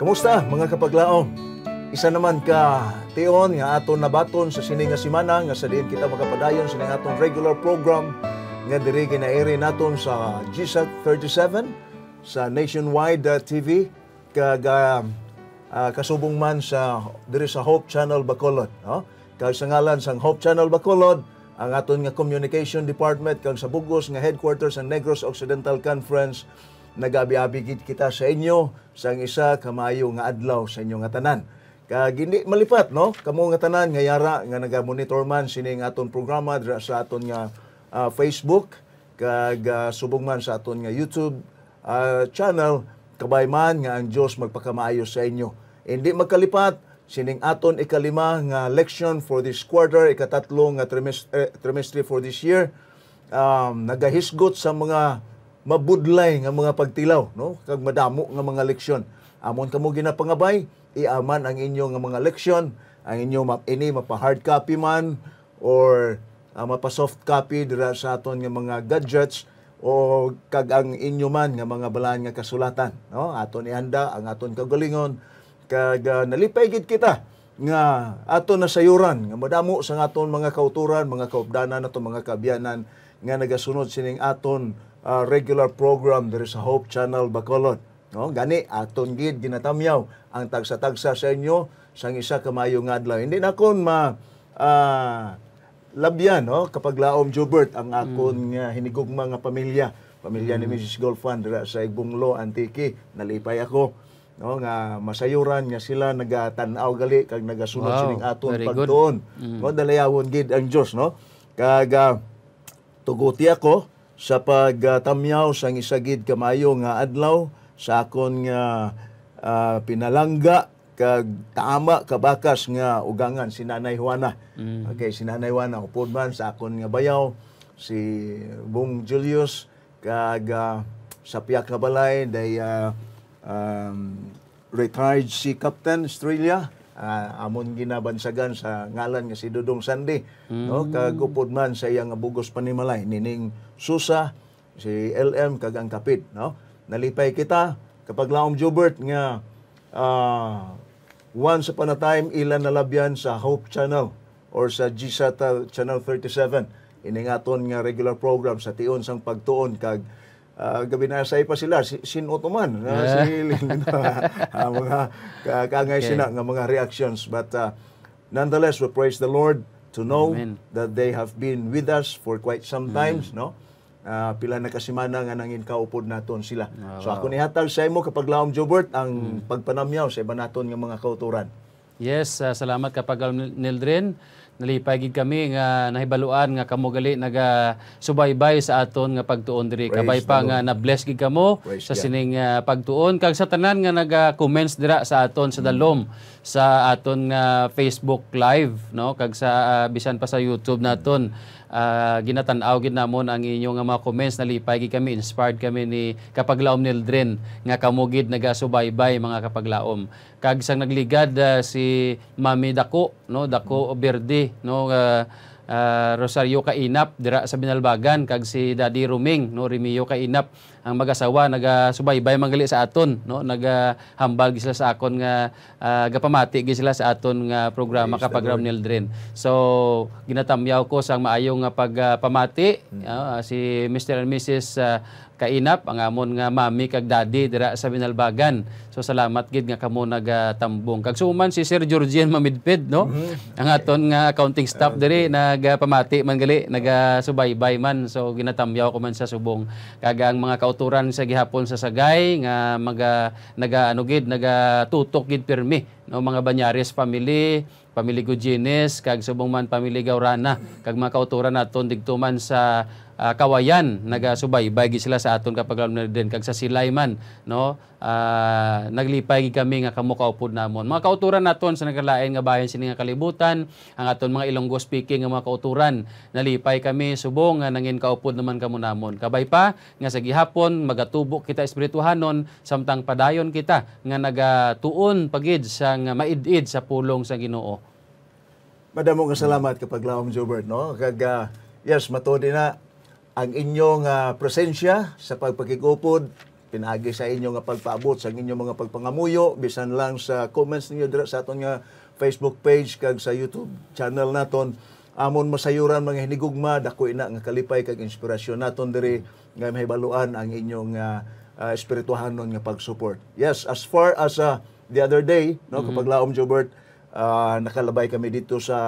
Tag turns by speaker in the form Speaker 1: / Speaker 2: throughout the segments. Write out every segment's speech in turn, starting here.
Speaker 1: Kamusta mga kapaglaom? Isa naman ka tiyon nga aton nabaton sa sini nga semana nga sa diin kita makapadayon sa atong regular program nga diri ginairi naton sa GSAT 37 sa Nationwide uh, TV kag uh, kasubong man sa diri sa Hope Channel Bacolod, no? Kag sa ngalan sang Hope Channel Bacolod, ang aton nga communication department kag sa Bugos nga headquarters ang Negros Occidental Conference nagabi abi kita sa inyo sang isa kamayo nga adlaw sa inyo nga tanan. Kag hindi malipat no, kamo nga tanan nga yara nga nagamonitor man sini nga aton programa dira sa aton nga uh, Facebook kag uh, subong man sa aton nga YouTube uh, channel kabay man nga ang Dios magpakamaayo sa inyo. Hindi magkalipat sining aton ikalima nga lection for this quarter, ikatatlo nga trimestre, eh, trimestre for this year. Um, nagahisgot sa mga mabudlay nga mga pagtilaw no kag madamo nga mga leksyon amon kamo ginapangabay iaman ang inyo nga mga leksyon ang inyo map ini mapa hard copy man or uh, ah, mapa soft copy dira sa aton nga mga gadgets o kag ang inyo man nga mga balaan nga kasulatan no aton ihanda ang aton kagalingon kag uh, nalipay gid kita nga aton na sayuran nga madamo sa aton mga kauturan mga kaubdanan ato mga kabyanan nga nagasunod sining aton uh, regular program there sa Hope Channel Bacolod. No, gani aton gid ginatamyaw ang tagsa-tagsa sa inyo sang isa ka mayong adlaw. Hindi na kon ma uh, labyan no kapag laom Jobert ang akon mm. nga hinigugma nga pamilya. Pamilya mm. ni Mrs. Golfan dira sa Igbunglo Antique nalipay ako no nga masayuran nga sila nagatanaw gali kag nagasunod wow, sining aton pagtuon. Mm. No dalayawon gid ang Dios no. Kag uh, tuguti ako sa pagtamyaw sang isagid kamayo nga adlaw sa akon nga uh, pinalangga kag tama kabakas nga ugangan si Nanay Juana. Mm. Okay, si Nanay Juana upod man sa akon nga bayaw si Bung Julius kag uh, sa Piyak Balay day uh, um, retired si Captain Australia uh, amon ginabansagan sa ngalan nga si Dudong Sandi mm. no hmm. kag upod man sa iyang bugos panimalay nining susa si LM kag ang kapit no nalipay kita kapag laom Jubert nga uh, once upon a time ilan nalabyan sa Hope Channel or sa GSAT Channel 37 ining aton nga regular program sa tion sang pagtuon kag uh, gabi na say pa sila si, sin Otoman uh, ah, si
Speaker 2: Linda uh,
Speaker 1: ah, mga ka, kangay okay. sina nga mga reactions but uh, nonetheless we praise the Lord to know Amen. that they have been with us for quite some mm. no uh, pila na kasimana nga nangin kaupod naton sila
Speaker 2: oh, wow. so ako
Speaker 1: ni hatag sa imo kapag laom Jobert ang mm. pagpanamyaw sa iba naton nga mga kauturan
Speaker 2: yes uh, salamat kapag Neldrin nalipay gid kami nga nahibaluan nga kamo gali naga subaybay sa aton nga pagtuon diri kabay pa nga na bless gid kamo sa sining uh, pagtuon kag sa tanan nga naga comments dira sa aton sa Dalom mm. sa aton nga uh, Facebook live no kag sa uh, bisan pa sa YouTube naton mm uh, ginatanaw gid namon ang inyo nga ah, mga comments na lipay gid kami inspired kami ni kapaglaom Nildren nga kamugid nagasubaybay mga kapaglaom kag sang nagligad uh, si Mami Dako no Dako Oberde no uh, uh, Rosario Kainap dira sa Binalbagan kag si Daddy Ruming no Remio Kainap ang mag-asawa nagasubaybay mangali sa aton no nagahambal gi sila sa akon nga uh, gapamati gi sila sa aton nga programa Praise kapag Ramnel Dren. So ginatamyaw ko sang maayong pagpamati ah, uh, hmm. uh, ah, si Mr. and Mrs. Uh, kainap ang amon nga mami kag daddy dira sa Binalbagan. So salamat gid nga kamo nagatambong. Kag suman si Sir Georgian Mamidpid no. Mm-hmm. Ang aton nga accounting staff diri nagapamati man gali, nagasubaybay man. So ginatamyaw ko man sa subong kag ang mga kauturan sa gihapon sa Sagay nga mga nagaano ano gid nagatutok gid pirmi no mga Banyares family Pamilya Gugines, kag subong man Pamilya Gaurana, kag mga kauturan naton digtuman sa uh, kawayan nagasubaybay gid sila sa aton kapaglaom na din kag sa Silayman no uh, naglipay gid kami nga kamukaw pud namon mga kauturan naton sa nagkalain nga bayan sini nga kalibutan ang aton mga Ilonggo speaking nga mga kauturan nalipay kami subong nga nangin kaupod naman kamo namon kabay pa nga sa gihapon magatubo kita espirituhanon samtang padayon kita nga nagatuon pagid sa nga maidid sa pulong sa Ginoo
Speaker 1: Madamo nga salamat kapag laom Jobert no kag uh, yes matod na ang inyong uh, ah, presensya sa pagpagigupod, pinagi sa inyo nga pagpaabot sa inyong mga pagpangamuyo bisan lang sa comments ninyo dira sa aton nga Facebook page kag sa YouTube channel naton amon masayuran mga hinigugma dako ina nga kalipay kag inspirasyon naton diri nga mahibaluan ang inyong uh, ah, uh, ah, espirituhanon nga pag-support. Yes, as far as uh, the other day no mm-hmm. kapag laom Jobert uh, nakalabay kami dito sa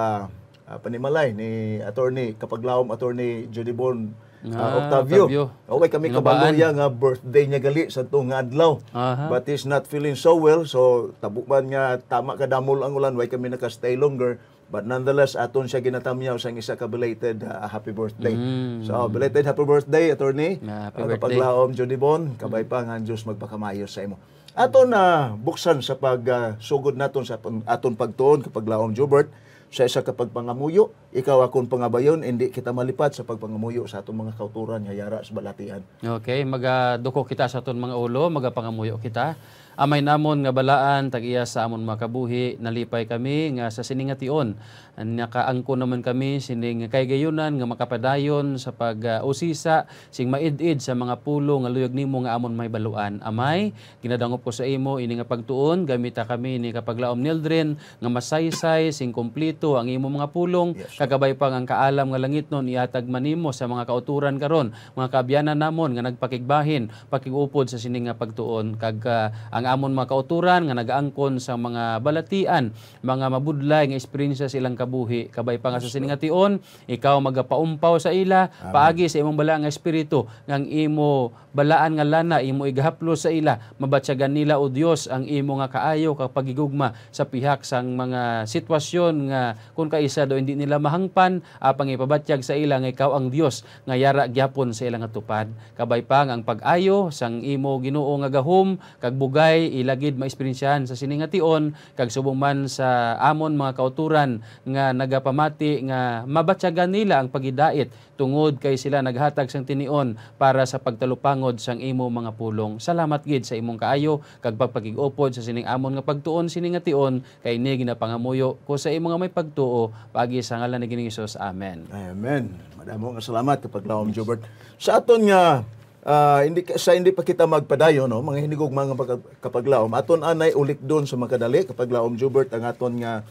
Speaker 1: uh, Panimalay ni attorney kapag laom attorney Judy Bon ah, uh, Octavio. Octavio. Okay, kami kabaluya nga birthday niya gali sa itong adlaw. Aha. But he's not feeling so well, so tabukan nga tama kadamol ang ulan, why kami nakastay longer. But nonetheless, aton siya ginatamyaw sa isa ka belated uh, happy birthday. Mm. So, belated happy birthday, attorney.
Speaker 2: happy uh, paglaom,
Speaker 1: Jody Bon, kabay pa nga Diyos magpakamayos sa imo. Aton na uh, buksan sa pag uh, naton sa aton pagtuon kapag laom, Jobert sa isa ka pagpangamuyo, ikaw akong pangabayon, hindi kita malipat sa pagpangamuyo sa atong mga kauturan, hayara sa balatian.
Speaker 2: Okay, magaduko kita sa atong mga ulo, magapangamuyo kita. Amay namon nga balaan tagiya sa amon makabuhi nalipay kami nga sa siningation nakaangko naman kami sining kay gayunan nga makapadayon sa pag-usisa sing maidid sa mga pulo nga luyog nimo nga amon may baluan amay ginadangop ko sa imo ini nga pagtuon gamita kami ni kapaglaom nildren nga masaysay sing kompleto ang imo mga pulong yes, kagabay pang ang kaalam nga langit non ihatag manimo sa mga kauturan karon mga kaabyanan namon nga nagpakigbahin pakigupod sa sining nga pagtuon kag uh, ang amon mga kauturan nga nagaangkon sa mga balatian, mga mabudlay nga esperyensya silang kabuhi. Kabay pa nga sa siningatyon, ikaw magapaumpaw sa ila, Amen. paagi sa imong bala nga espiritu, nga ang imo balaan nga lana, imo igahaplo sa ila, mabatyagan nila o Dios ang imo nga kaayo kag pagigugma sa pihak sang mga sitwasyon nga kung kaisa do hindi nila mahangpan, apang ipabatyag sa ila nga ikaw ang Dios nga yara gyapon sa ilang tupad. Kabay pa nga ang pag-ayo sang imo Ginoo nga gahom kag bugay balay ilagid maesperyensyahan sa siningation kag subong man sa amon mga kauturan nga nagapamati nga mabatyagan nila ang pagidait tungod kay sila naghatag sang tinion para sa pagtalupangod sang imo mga pulong. Salamat gid sa imong kaayo kag pagpakigupod sa sining amon nga pagtuon siningation kay ni ginapangamuyo ko sa imo nga may pagtuo pagi sa ngalan ni Ginoong Amen. Amen. Madamo nga salamat kapag lawom Jobert. Sa aton nga Uh, hindi sa hindi pa kita
Speaker 1: magpadayon no mga hinigog mga kapaglaom aton anay ulit doon sa makadali kapaglaom Jubert ang aton nga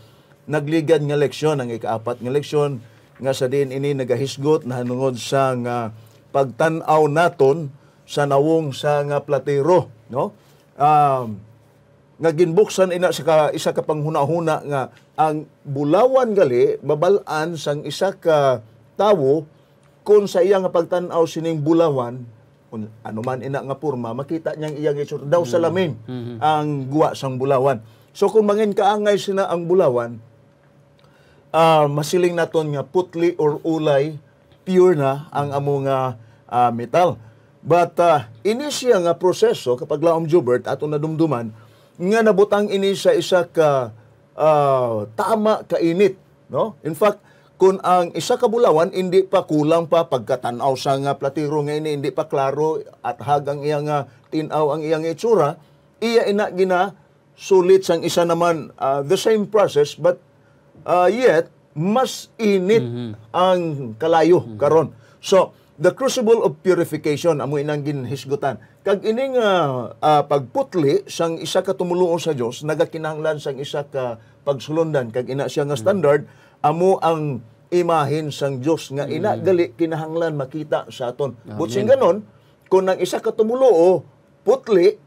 Speaker 1: nagligan nga leksyon ang ikaapat nga leksyon nga sa din ini nagahisgot na hanungod sa nga pagtan-aw naton sa nawong sa nga platero no um, nga ginbuksan ina sa ka, isa ka panghunahuna nga ang bulawan gali mabalaan sang isa ka tawo kon sa iya nga pagtan-aw sining bulawan un, ano man ina nga purma, makita niyang iyang isur daw mm-hmm. salamin mm-hmm. ang guwa sang bulawan. So kung mangin kaangay sina ang bulawan, uh, masiling naton nga putli or ulay pure na ang mm-hmm. among uh, metal. But uh, ini siya nga proseso kapag laom Jubert ato nadumduman nga nabutang ini sa isa ka uh, tama ka init, no? In fact, kung ang isa ka bulawan hindi pa kulang pa pagkatanaw sa nga platiro nga ini eh, hindi pa klaro at hagang iya nga ah, tinaw ang iyang itsura iya ina gina sulit sang isa naman uh, the same process but uh, yet mas init mm-hmm. ang kalayo mm-hmm. karon so the crucible of purification amo inang ginhisgutan kag ining uh, uh, pagputli sang isa ka tumuluo sa Dios nagakinahanglan sang isa ka pagsulundan kag ina siya nga mm-hmm. standard mm-hmm. amo ang imahin sang Dios nga ina mm. gali kinahanglan makita sa aton. But sing ganon, kung nang isa ka tumulo putli,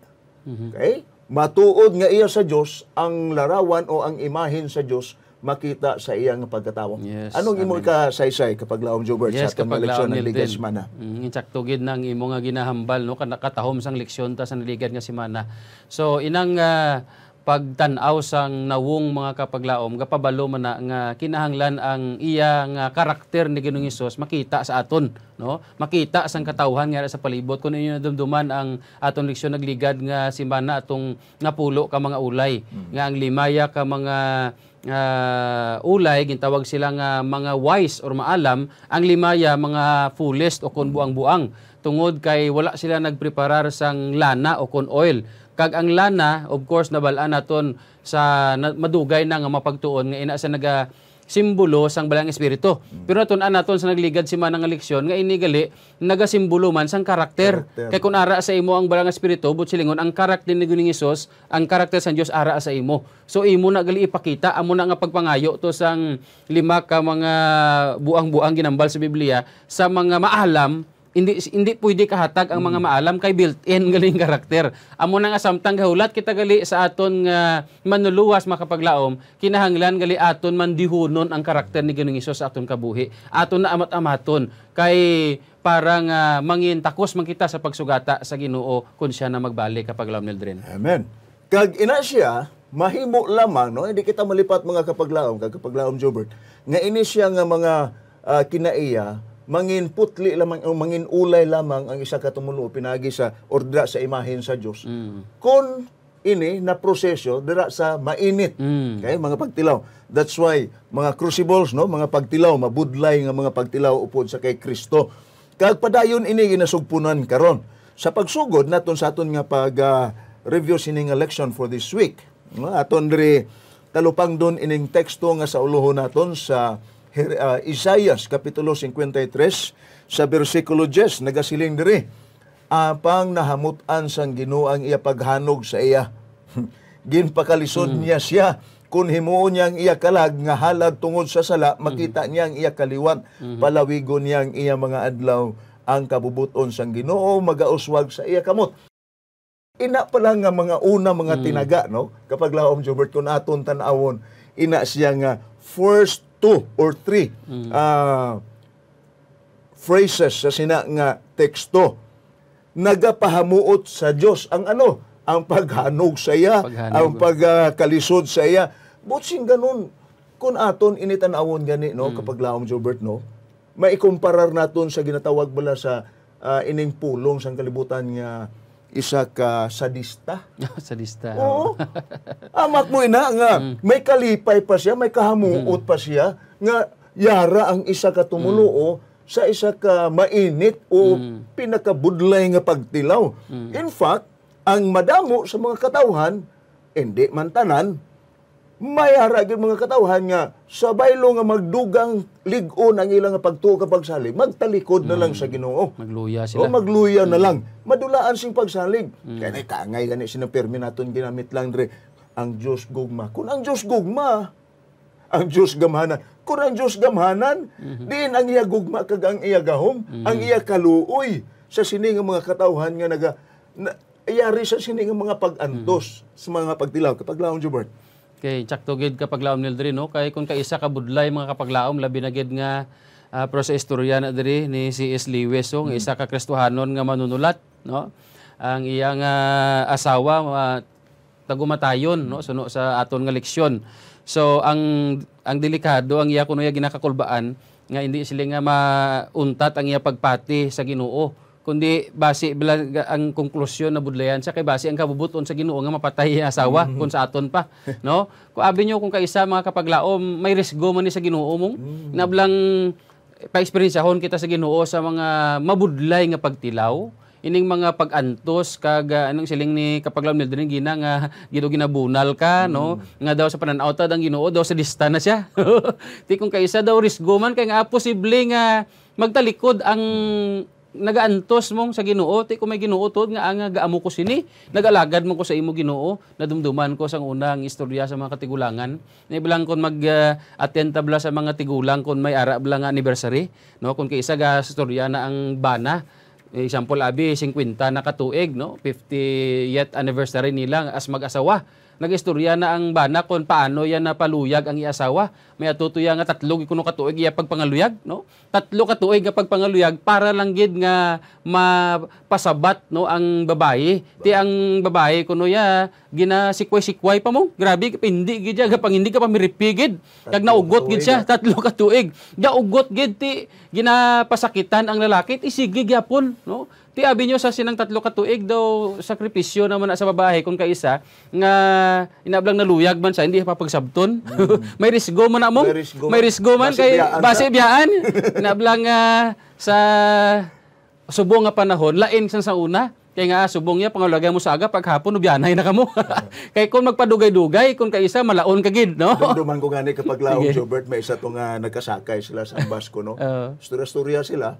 Speaker 1: mm-hmm. okay? Matuod nga iya sa Dios ang larawan o ang imahin sa Dios makita sa iyang pagkatawo. Yes, Anong imo ka saysay kapag laom Jobert yes, sa atong leksyon ng Ligan Semana?
Speaker 2: Mm, Insaktugid nang imo nga ginahambal no kanakatahom sang leksyon ta sa Ligan nga Semana. So inang uh, pagtanaw sang nawong mga kapaglaom gapabalo man na nga kinahanglan ang iya nga karakter ni Ginoong Hesus makita sa aton no makita sang katawhan nga sa palibot kun inyo nadumduman ang aton leksyon nagligad nga simana atong napulo ka mga ulay mm-hmm. nga ang limaya ka mga uh, ulay gintawag sila nga mga wise or maalam ang limaya mga foolish o kun buang-buang tungod kay wala sila nagpreparar sang lana o kun oil kag ang lana of course nabalaan naton sa madugay na nga mapagtuon nga ina sa naga simbolo sang balang espiritu. Mm. Pero naton an ah, naton sa nagligad si manang leksyon nga inigali nagasimbolo man sang karakter. karakter. Kay kun ara sa imo ang balang espiritu but silingon ang karakter ni Guning Hesus, ang karakter sang Dios ara sa imo. So imo na gali ipakita amo na nga pagpangayo to sang lima ka mga buang-buang ginambal sa Biblia sa mga maalam hindi hindi pwede kahatag ang mga hmm. maalam kay built-in galing karakter. Amo na nga samtang gahulat kita gali sa aton nga manuluwas makapaglaom, kinahanglan gali aton mandihunon ang karakter ni Ginoong Hesus sa aton kabuhi. Aton na amat amaton kay parang uh, mangin takos man kita sa pagsugata sa Ginoo kun siya na magbalik kapag laom nildren. Amen.
Speaker 1: Kag ina siya, mahimo lamang no hindi kita malipat mga kapaglaom kag kapaglaom Jobert nga ini siya nga mga uh, kinaiya mangin putli lamang o mangin ulay lamang ang isa ka tumulo pinagi sa ordra sa imahen sa Dios mm. kun ini na proseso dira sa mainit mm. kay mga pagtilaw that's why mga crucibles no mga pagtilaw mabudlay nga mga pagtilaw upod sa kay Kristo kag padayon ini ginasugpunan karon sa pagsugod naton sa aton nga pag uh, review sining election for this week no aton diri talupang doon ining teksto nga sa ulohon naton sa uh, ah, Isaiah Kapitulo 53 sa bersikulo 10, nagasiling diri, apang nahamutan sang Ginoo ang iya paghanog sa iya. Ginpakalisod mm. niya siya kun himuon niya ang iya kalag nga halad tungod sa sala, mm-hmm. makita mm. niya ang iya kaliwat, hmm palawigon niya ang iya mga adlaw ang kabubuton sang Ginoo magauswag sa iya kamot. Ina pa lang nga mga una mga mm. tinaga no kapag laom Jobert kun aton tan-awon ina siya nga first two or three mm. uh, phrases sa sina nga teksto nagapahamuot sa Dios ang ano ang paghanog sa iya ang pagkalisod uh, sa iya butsing ganun kun aton initanawon gani no mm. kapag laom Jobert no maikumparar naton sa ginatawag bala sa uh, ining pulong sang kalibutan nga isa ka sadista. sadista. Oo. Amak mo ina nga, mm. may kalipay pa siya, may kahamuot mm. pa siya, nga yara ang isa ka tumuloo mm. sa isa ka mainit o mm. pinakabudlay nga pagtilaw. Mm. In fact, ang madamo sa mga katawhan, hindi man tanan, may ara gyud mga katawhan nga sabay lo nga magdugang ligon ang ilang pagtuo kapag salig magtalikod na lang sa Ginoo
Speaker 2: magluya oh, sila o magluya na mm. lang
Speaker 1: madulaan sing pagsalig mm. kay tangay gani sinang permi naton ginamit lang dre ang Dios gugma kun ang Dios gugma ang Dios gamhanan kun ang Dios gamhanan mm-hmm. diin ang iya gugma kag ang iya gahom mm-hmm. ang iya kaluoy sa sini nga mga katawhan nga naga na, iyari sa sini nga mga pag-antos mm-hmm. sa mga pagtilaw kapag laon Jobert
Speaker 2: Kay tsakto gid kapaglaom nil diri no kay kung kaisa ka budlay mga kapaglaom labi na gid nga uh, prosa istorya na diri ni C.S. Lewis so, oh, mm. isa ka Kristohanon nga manunulat no ang iyang uh, asawa uh, tagumatayon no suno sa aton nga leksyon. So ang ang delikado ang iya kuno ya ginakakulbaan nga hindi sila nga mauntat ang iya pagpati sa Ginoo kundi base bilang ang konklusyon na budlayan sa kay base ang kabubuton sa Ginoo nga mapatay ang asawa mm-hmm. kun sa aton pa no ko abi nyo kung kaisa mga kapaglaom may risgo man ni sa Ginoo mong mm-hmm. nablang eh, pa-experiencehon kita sa Ginoo sa mga mabudlay nga pagtilaw ining mga pagantos kag ah, anong siling ni kapaglaom nil dining gina nga gido ginabunal ka mm. no mm-hmm. nga daw sa pananaw ta dang Ginoo daw sa distance na siya ti kung kaisa daw risgo man kay nga posible nga magtalikod ang nagaantos mong sa Ginoo ti kung may Ginoo tod nga ang gaamo ko sini nagalagad mo ko sa imo Ginoo nadumduman ko sang unang istorya sa mga katigulangan ni bilang kon mag uh, attend tabla sa mga tigulang kon may ara bla nga anniversary no kon kay isa ga istorya na ang bana eh, example abi 50 na katuig no 50th anniversary nila as mag-asawa nagistorya na ang bana kon paano yan napaluyag ang iasawa. May atutuya nga tatlo kuno ka tuig iya pagpangaluyag, no? Tatlo ka tuig nga pagpangaluyag para lang gid nga mapasabat no ang babae. Ti ang babae kuno ya ginasikway-sikway pa mo. Grabe pindi gid ya pang hindi ka pa miripigid. Kag naugot gid siya tatlo ka tuig. Ya gid ti ginapasakitan ang lalaki ti sige no? Ti nyo sa sinang tatlo ka tuig daw sakripisyo naman na sa babae kung kaisa nga inablang naluyag man sa hindi papagsabton. Mm. may risgo man na mo. May risgo, may risgo man, kay base biyaan. inablang uh, sa subong nga panahon lain san sa una. Kaya nga subong niya pangalagay mo sa aga paghapon ubyanay na kamo. kay kung magpadugay-dugay kung kaisa malaon ka gid no. Dumduman ko gani kapag laong Jobert
Speaker 1: may isa tong uh, nagkasakay sila sa ambas ko no. Uh, Storya-storya sila.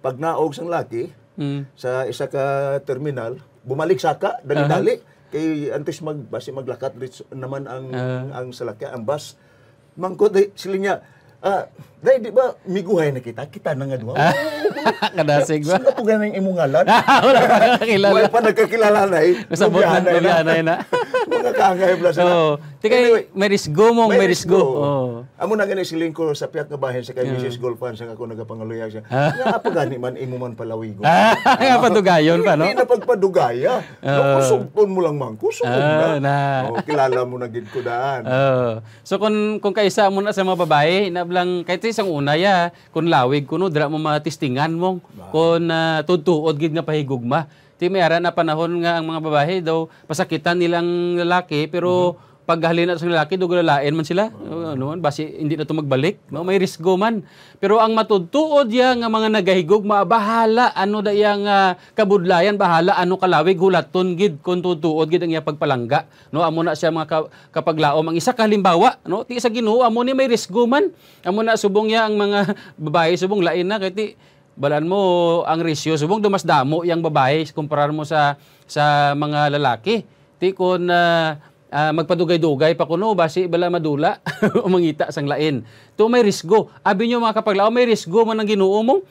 Speaker 1: Pag naog sang laki, mm. sa isa ka terminal, bumalik saka, dali-dali, uh-huh. kay antes mag, basi maglakat naman ang, uh-huh. ang salakya, ang bus. Mangkod, sila niya, ah, dahil di ba, miguhay na kita, kita na nga duwa.
Speaker 2: Kadasig ba? Sino
Speaker 1: po ganang imong ah, Wala pa nakakilala. Wala pa nagkakilala
Speaker 2: na eh. Kasabot na, lubianay na. Mga kaangay pala sila. Oo. Tika, anyway, may risgo mong, may risgo. Oh.
Speaker 1: Amo na ganang siling ko sa piyak nga bahay sa kay Mrs. Golfan sa ako nagapangaluyag siya. Ah. Nga pa gani man, imo man palawigo. Ah, nga
Speaker 2: pa dugayon pa, no? Hindi na pagpadugaya. Kusugpon
Speaker 1: mo lang man, kusugpon na. Oh, kilala mo na gid ko daan.
Speaker 2: So kung kung kaisa mo na sa mga babae, na blang, kahit sang unaya kun lawig kuno dira mo matistingan mo kun uh, ah, tutuod gid nga pahigugma. Ti may ara na panahon nga ang mga babae daw pasakitan nilang lalaki pero mm-hmm paghalin halina sa lalaki, do lalain man sila. Uh, ano man, basi hindi na to magbalik. No? May risgo man. Pero ang matudtuod ya nga mga nagahigog, maabahala ano da yang uh, kabudlayan, bahala ano kalawig, hulaton gid kung tutuod gid ang iya pagpalangga. No? Amo na siya mga ka, kapaglaom. Ang isa kalimbawa, no? ti sa Ginoo, amo ni may risgo man. Amo na subong ya ang mga babae, subong lain na kay ti balan mo ang risyo subong dumasdamo yang babae kumpara mo sa sa mga lalaki. Ti kun uh, uh, magpadugay-dugay pa kuno basi bala madula o mangita sang lain. To may risgo. Abi nyo mga kapaglao may risgo man ang Ginoo mo.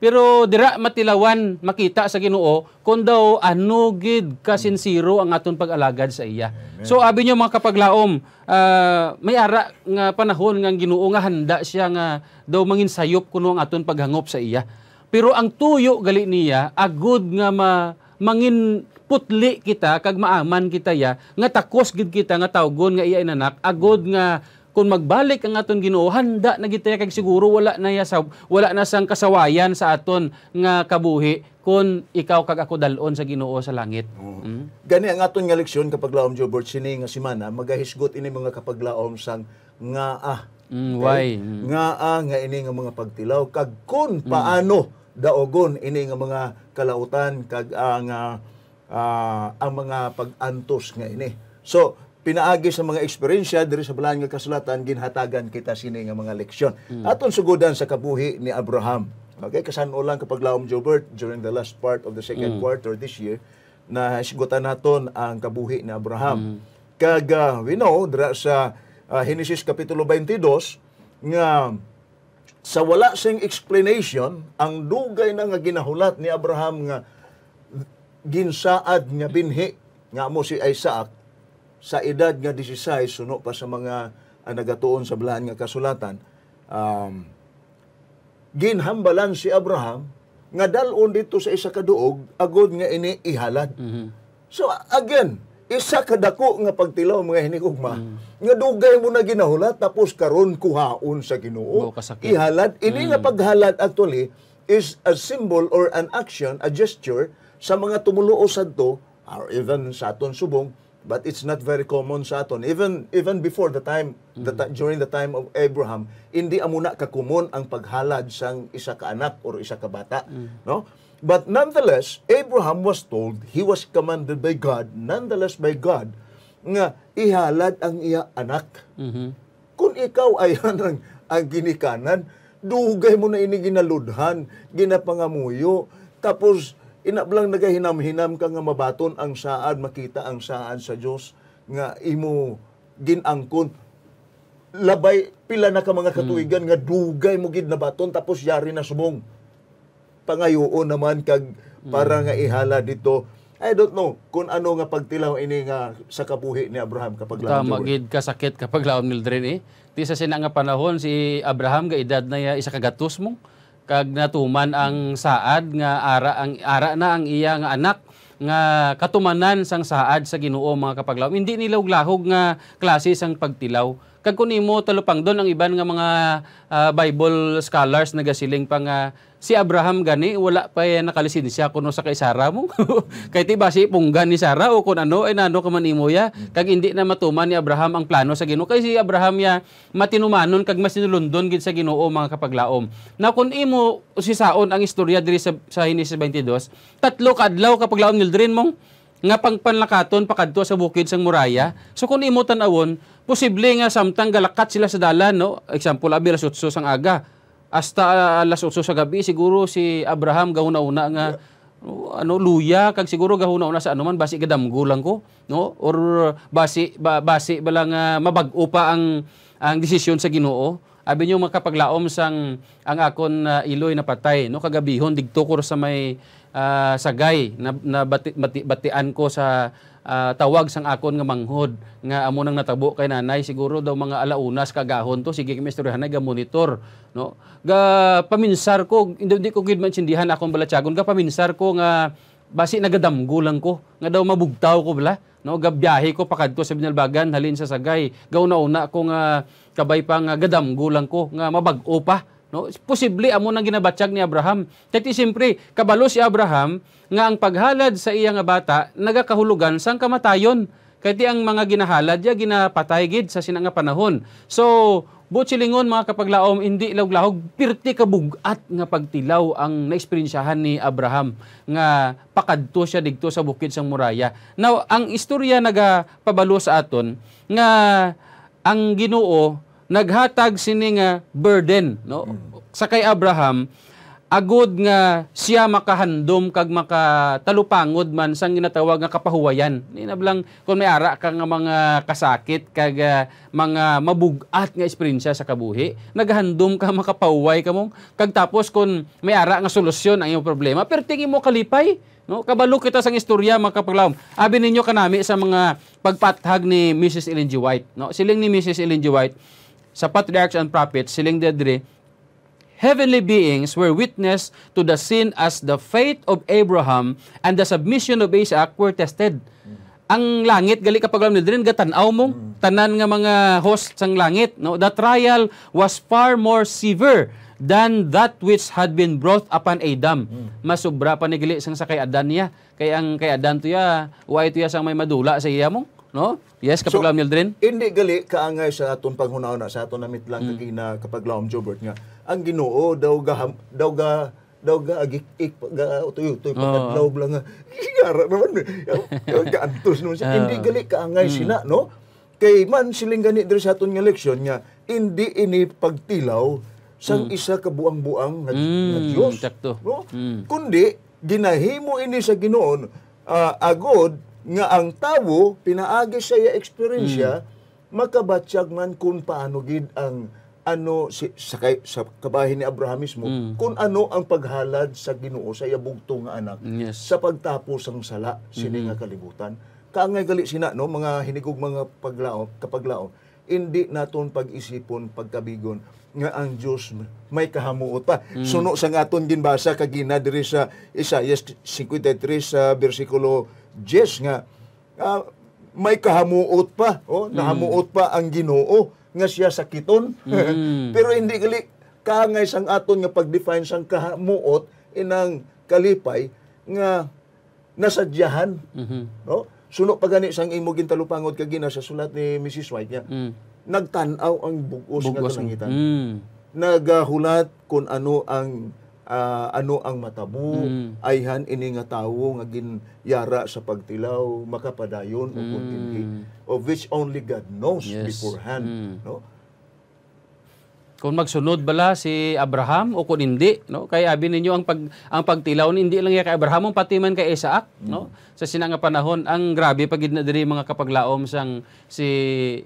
Speaker 2: Pero dira matilawan makita sa Ginoo kun daw ano gid ka sincero ang aton pag-alagad sa iya. Amen. So abi nyo mga kapaglaom uh, may ara nga panahon nga Ginoo nga handa siya nga daw sayop kuno ang aton paghangop sa iya. Pero ang tuyo gali niya a good nga ma, mangin putli kita kag maaman kita ya nga takos gid kita nga tawgon nga iya inanak agod nga kung magbalik ang aton Ginoo handa na gitaya kag siguro wala na ya sa wala na sang kasawayan sa aton nga kabuhi kun ikaw kag ako dalon sa Ginoo sa langit. Mm. Mm.
Speaker 1: Gani ang aton nga leksyon kapag laom Jobert sini nga semana magahisgot ini mga kapag laom sang nga ah.
Speaker 2: Mm, why? Okay? Mm. Nga
Speaker 1: ah nga ini nga mga pagtilaw kag kun paano mm. daogon ini nga mga kalautan kag ah, nga uh, ang mga pag-antos nga ini. So, pinaagi sa mga eksperyensya diri sa Balaan nga Kasulatan ginhatagan kita sini nga mga leksyon. Mm. Aton sugodan sa kabuhi ni Abraham. Okay, kasan ulang kapag laom Jobert during the last part of the second mm. quarter this year na sigutan naton ang kabuhi ni Abraham. Mm. Kag uh, we know dira sa uh, Genesis kapitulo 22 nga sa wala sing explanation ang dugay na nga ginahulat ni Abraham nga ginsaad nga binhi nga mo si Isaac sa edad nga 16 suno pa sa mga uh, nagatuon sa blaan nga kasulatan um, ginhambalan si Abraham nga dalon dito sa isa ka duog agod nga ini ihalad mm-hmm. so again isa ka dako nga pagtilaw mga hinigugma mm-hmm. nga dugay mo na ginahulat tapos karon kuhaon sa Ginoo ihalad ini mm-hmm. nga mhm. paghalad actually is a symbol or an action a gesture sa mga tumuloos sadto or even sa aton subong but it's not very common sa aton even even before the time mm. the, during the time of Abraham hindi amuna kakumon ang paghalad sang isa ka anak or isa ka bata mm. no but nonetheless Abraham was told he was commanded by God nonetheless by God nga ihalad ang iya anak mm-hmm. kung ikaw ay ang, ang ginikanan dugay mo na ini ginaludhan ginapangamuyo tapos Inablang nagahinam-hinam ka nga mabaton ang saad, makita ang saad sa Dios nga imo ginangkon. Labay, pila na ka mga katuigan hmm. nga dugay mo gid na baton tapos yari na sumong. Pangayoon naman kag para hmm. nga ihala dito I don't know kung ano nga pagtilaw ini nga sa kabuhi ni Abraham kapag laon. Tama
Speaker 2: gid kasakit kapag laon Mildred eh. Ti sa sina nga panahon si Abraham ga edad na ya isa kagatus mong kag natuman ang saad nga ara ang ara na ang iya nga anak nga katumanan sang saad sa Ginoo mga kapaglaw. Hindi nila lahog nga klase sang pagtilaw kag kun nimo talupang don ang iban nga mga uh, Bible scholars nagasiling pa nga uh, si Abraham gani wala pa yan eh, nakalisensya kuno ano sa kay Sara mo kay tiba si punggan ni Sara o kun ano ay eh, nano ka man imo ya kag indi na matuman ni Abraham ang plano sa Ginoo kay si Abraham ya matinumanon kag masinulundon gid sa Ginoo mga kapaglaom na kun imo si Saon ang istorya diri sa, sa Genesis 22 tatlo ka kadlaw kapaglaom nildren mong nga pangpanlakaton pakadto sa bukid sang Muraya. So kun imo tan-awon, posible nga samtang galakat sila sa dalan, no? Example, abi alas sang aga hasta ah, alas 8 sa gabi siguro si Abraham gahuna-una nga yeah. ano luya kag siguro gahuna-una sa anuman basi gadamgo lang ko no or basi ba, basi bala nga ah, mabag-o pa ang ang desisyon sa Ginoo abi nyo makapaglaom sang ang akon na uh, iloy na patay no kagabihon digto ko sa may uh, sagay na, na bati, bati, batian ko sa uh, tawag sang akon nga manghud nga amo nang natabo kay nanay siguro daw mga alaunas kagahon to sige Mr. Hanay ga monitor no ga paminsar ko hindi ko gid maintindihan akong balatyagon ga paminsar ko nga basi nagadamgo lang ko nga daw mabugtaw ko bala no gabyahe ko pakadto sa Binalbagan halin sa Sagay gauna-una ko nga kabay pa nga gadamgo lang ko nga mabag-o pa No, posible amo nang ginabatyag ni Abraham. Tati siyempre, kabalo si Abraham nga ang paghalad sa iya nga bata nagakahulugan sang kamatayon. Kay ti ang mga ginahalad ya ginapatay gid sa sina nga panahon. So, but silingon mga kapaglaom, hindi ilawlahog, pirti kabugat nga pagtilaw ang naeksperiensyahan ni Abraham nga pakadto siya digto sa bukid sang Muraya. Now, ang istorya nagapabalo sa aton nga ang Ginoo naghatag sini nga burden no hmm. sa kay Abraham agud nga siya makahandom kag makatalupangod man sang ginatawag nga kapahuwayan. Inablang kung may ara ka nga mga kasakit kag uh, mga mabugat nga esperyensya sa kabuhi, naghandom ka makapahuway ka mo kag tapos kung may ara nga solusyon ang iyong problema, pero tingin mo kalipay. No, kabalo kita sang istorya mga Abi ninyo kanami sa mga pagpathag ni Mrs. Ellen G. White, no? Siling ni Mrs. Ellen G. White sa patriarchs and prophets, siling dedre, heavenly beings were witness to the sin as the faith of Abraham and the submission of Isaac were tested. Mm. Ang langit, gali kapag alam ni Drin, gatanaw mo, mm. tanan nga mga host sang langit. No? The trial was far more severe than that which had been brought upon Adam. Mm. Masubra pa ni gali sang sa kay Adan niya. Kay ang kay Adan tuya, why tuya ito sang may madula sa iya mong No? Yes, kapag so, laom Aldrin?
Speaker 1: Hindi gali, kaangay sa aton panghunauna, sa aton namit lang mm. kagina kapag laom Jobert nga. Ang ginoo, daw ga, daw ga, daw ga agik ik ga tuyo tuyo pagkat daw lang gara naman ga antos no siya ah. hindi gali kaangay mm. sina no kay man siling gani diri sa aton nga leksyon nga hindi ini pagtilaw sang mm. isa ka buang-buang nga, mm, nga Dios
Speaker 2: no mm.
Speaker 1: kundi ginahimo ini sa Ginoon uh, agod nga ang tawo pinaagi sa iya eksperyensya mm. makabatyag man kung paano gid ang ano si, sa, kay, sa kabahin ni Abrahamismo mm. kung ano ang paghalad sa Ginoo sa iya bugtong nga anak yes. sa pagtapos ang sala sini mm-hmm. nga hmm. kalibutan kaangay gali sina no mga hinigog mga paglao kapaglao hindi naton pag-isipon pagkabigon nga ang Dios may kahamuot pa. Mm. Suno sa nga ngaton ginbasa kagina diri sa Isaiah 53 sa bersikulo 10 nga uh, may kahamuot pa, oh, nahamuot pa ang Ginoo nga siya sakiton. Mm. Pero hindi gali kangay sang aton nga pagdefine sang kahamuot inang kalipay nga nasadyahan. Mm-hmm. No? Sunok pa gani sang imo gintalupangod kag gina sa sulat ni Mrs. White niya. Mm. nagtan ang bugos, bugos nga kalangitan. Mm. Nagahulat kun ano ang uh, ano ang matabo mm. ayhan ini nga tawo nga ginyara sa pagtilaw makapadayon mm. o kontinhi of which only God knows yes. beforehand mm. no
Speaker 2: kung magsunod bala si Abraham o kung hindi, no? Kay abi ninyo ang pag ang pagtilaw ni hindi lang ya kay Abraham pati man kay Isaac, mm. no? Sa sinanga panahon, ang grabe pag diri mga kapaglaom sang si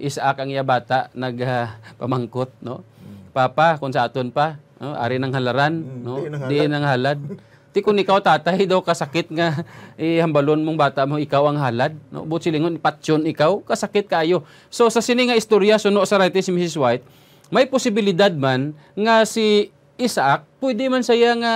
Speaker 2: Isaac ang iya bata nagpamangkot, ah, uh, no? Mm. Papa, kung sa aton pa, no? ari ng halaran, mm, no? Di nang halad. Ti kun ikaw tatay daw kasakit nga ihambalon eh, mong bata mo ikaw ang halad, no? But silingon patyon ikaw, kasakit kayo. So sa sini nga istorya suno sa rightis si Mrs. White, may posibilidad man nga si Isaac pwede man saya nga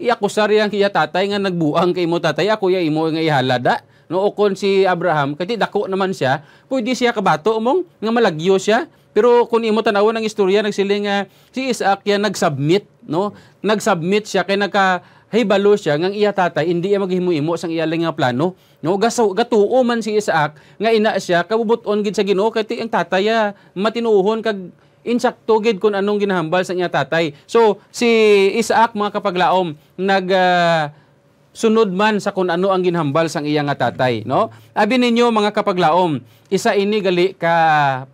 Speaker 2: iakusar yang kiya tatay nga nagbuang kay mo tatay ako ya imo nga ihalada no ukon si Abraham kati dako naman siya pwede siya kabato mong nga malagyo siya pero kun imo tanaw ang istorya nagsiling nga si Isaac ya nagsubmit no nagsubmit siya kay naka hibalo siya nga iya tatay hindi iya maghimo-imo sang iyaling nga plano no gaso gatuo man si Isaac nga ina siya kabubuton gid sa Ginoo kay ang tataya ah, matinuhon kag insaktugid kung anong ginahambal sa iya tatay. So, si Isaac, mga kapaglaom, nag... Uh, sunod man sa kung ano ang ginhambal sang iya nga tatay no abi ninyo mga kapaglaom isa ini gali ka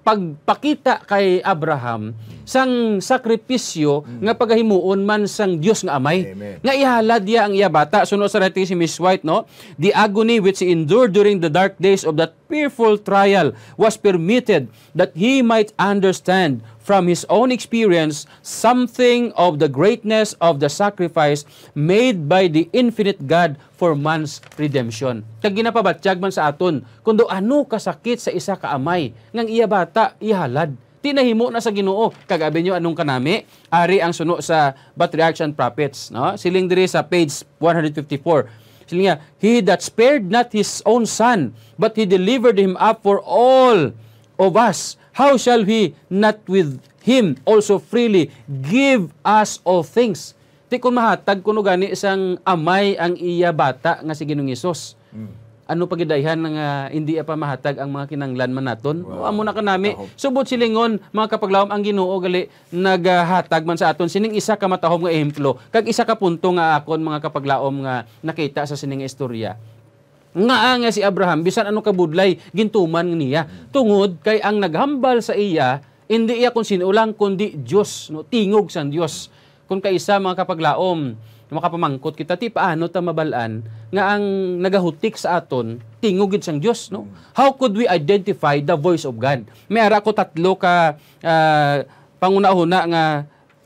Speaker 2: pagpakita kay Abraham sang sakripisyo hmm. nga pagahimuon man sang Dios nga amay Amen. nga ihalad iya ang iya bata suno sa rati si Miss White no the agony which he endured during the dark days of that fearful trial was permitted that he might understand from his own experience something of the greatness of the sacrifice made by the infinite God for man's redemption. Kag ginapabatyag man sa aton, kundo ano kasakit sa isa ka amay, ngang iya bata, ihalad. Tinahimo na sa Ginoo. abi nyo anong kanami? Ari ang suno sa But Reaction Prophets, no? Siling diri sa page 154. Siling niya, he that spared not his own son, but he delivered him up for all of us? How shall he not with him also freely give us all things? Ti mahatag kuno gani isang amay ang iya bata nga si Ginoong Hesus. Mm. Ano pagidayhan nga uh, hindi pa mahatag ang mga kinanglan man naton? Wow. Amo na kanami. Subot silingon mga kapaglawom ang Ginoo gali nagahatag man sa aton sining isa ka matahom nga ehemplo. Kag isa ka punto nga akon mga kapaglawom nga nakita sa sining istorya nga nga si Abraham, bisan ano kabudlay, gintuman niya. Tungod kay ang naghambal sa iya, hindi iya kun sino lang, kundi Dios No? Tingog sa Diyos. Kung kaisa mga kapaglaom, makapamangkot kita, ti paano ta mabalaan nga ang nagahutik sa aton, tingog gid sang Dios no? How could we identify the voice of God? May ara ko tatlo ka uh, ah, panguna-una nga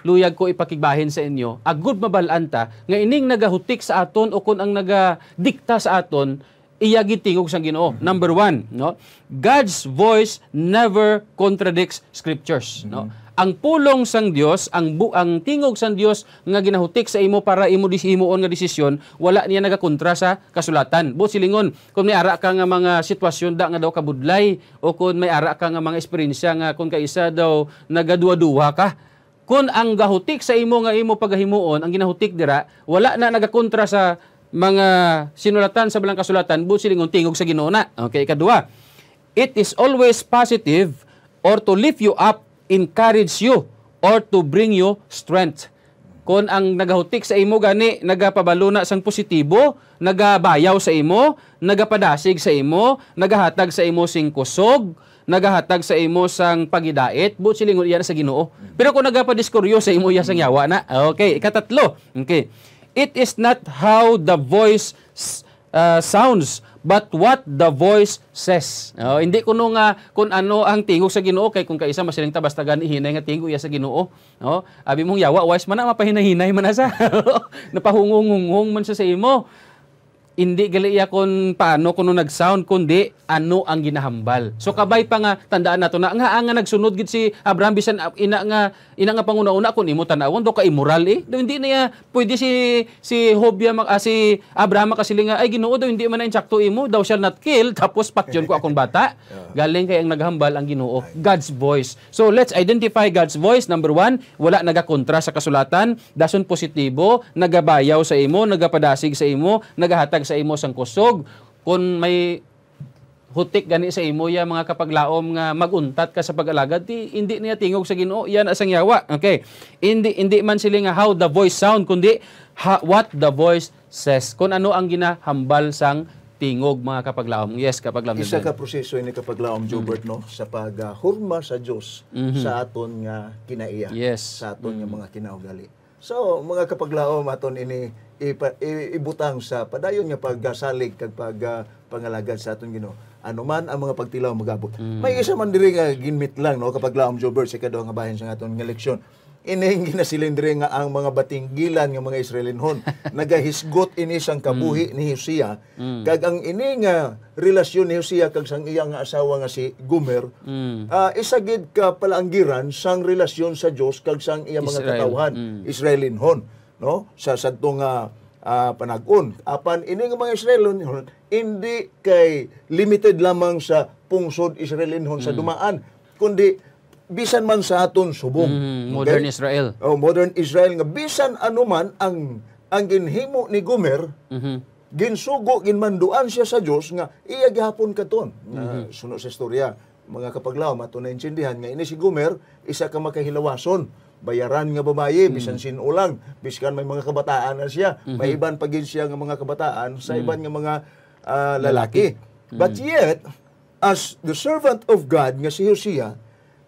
Speaker 2: luyag ko ipakigbahin sa inyo, agud mabalaan ta nga ining nagahutik sa aton o kun ang nagadikta sa aton iyagiti og sa Ginoo. Number one, no? God's voice never contradicts scriptures, no? Mm-hmm. Ang pulong sang Dios, ang bu ang tingog sang Dios nga ginahutik sa imo para imo dis imuon nga desisyon, wala niya nagakontra sa kasulatan. Bo silingon, kung may ara ka nga mga sitwasyon da nga daw kabudlay o kung may ara ka nga mga experience nga kung kaisa daw nagaduwa-duwa ka, kung ang gahutik sa imo nga imo pagahimuon, ang ginahutik dira, wala na nagakontra sa mga sinulatan sa bilang kasulatan but tingog sa Ginoo Okay, ikaduha. It is always positive or to lift you up, encourage you or to bring you strength. Kon ang nagahutik sa imo gani nagapabaluna sang positibo, nagabayaw sa imo, nagapadasig sa imo, nagahatag sa imo sing kusog, nagahatag sa imo sang pagidait, but iya sa Ginoo. Pero kung nagapadiskuryo sa imo iya sang yawa na. Okay, ikatatlo. Okay. It is not how the voice uh, sounds, but what the voice says. No, hindi ko no nga kung ano ang tingog sa Ginoo kay kung kaisa masiling ta basta gani hinay nga tingog iya sa Ginoo. No? abi mong yawa wise man na mapahinahinay man sa. Napahungungungong man sa sa imo hindi galiya ya kon paano kuno nag-sound kundi ano ang ginahambal. So kabay pa nga tandaan nato na nga nga nagsunod git si Abraham bisan ah, ina nga ina nga panguna-una kun imo tanawon do ka immoral eh. Do hindi niya pwede si si Hobya mag ah, si Abraham kasi nga ay Ginoo daw hindi man na insakto imo daw shall not kill tapos patyon ko akong bata. Galing kay ang naghambal ang Ginoo, God's voice. So let's identify God's voice number one, wala nagakontra sa kasulatan, dason positibo, nagabayaw sa imo, nagapadasig sa imo, nagahatag naghatag sa imo sang kusog kun may hutik gani sa imo ya mga kapaglaom nga maguntat ka sa pag-alagad ti hindi niya tingog sa Ginoo yan asang yawa okay hindi hindi man sila nga how the voice sound kundi ha, what the voice says kun ano ang ginahambal sang tingog mga kapaglaom yes kapaglaom isa ka
Speaker 1: proseso ini kapaglaom Jobert mm-hmm. no sa paghurma sa Dios mm-hmm. sa aton nga kinaiya yes. sa aton mm-hmm. nga mga kinaugali so mga kapaglaom aton ini ipa, ibutang sa padayon nga paggasalig kag pag uh, pangalagad sa aton Ginoo ano man ang mga pagtilaw magabot mm. may isa man diri nga ginmit lang no kapag laom jobber sa kadto nga bahin sa aton nga leksyon inihing ginasilin diri nga ang mga batinggilan nga mga Israelinhon nagahisgot ini sang kabuhi mm. ni Hosea mm. kag ang ini nga relasyon ni Hosea kag sang iyang nga asawa nga si Gomer mm. uh, isa gid ka palaanggiran sang relasyon sa Dios kag sang iya mga Israel. katawhan mm. Israelinhon no sa sadtong uh, ah, uh, ah, panag-on apan ini nga mga Israelon hindi kay limited lamang sa pungsod Israelinhon mm. sa dumaan kundi bisan man sa aton subong mm, modern okay? Israel oh modern Israel nga bisan anuman ang ang ginhimo ni Gomer mm-hmm ginsugo ginmanduan siya sa Dios nga iya gihapon katon mm-hmm. suno sa istorya mga kapaglaw mato intindihan nga ini si Gomer isa ka makahilawason bayaran nga babaye, mm. bisan sinulang, biskan may mga kabataan na siya, mm-hmm. may iban pa siya nga mga kabataan sa mm. iban nga mga uh, lalaki. Mm. But yet, as the servant of God nga si Hosea,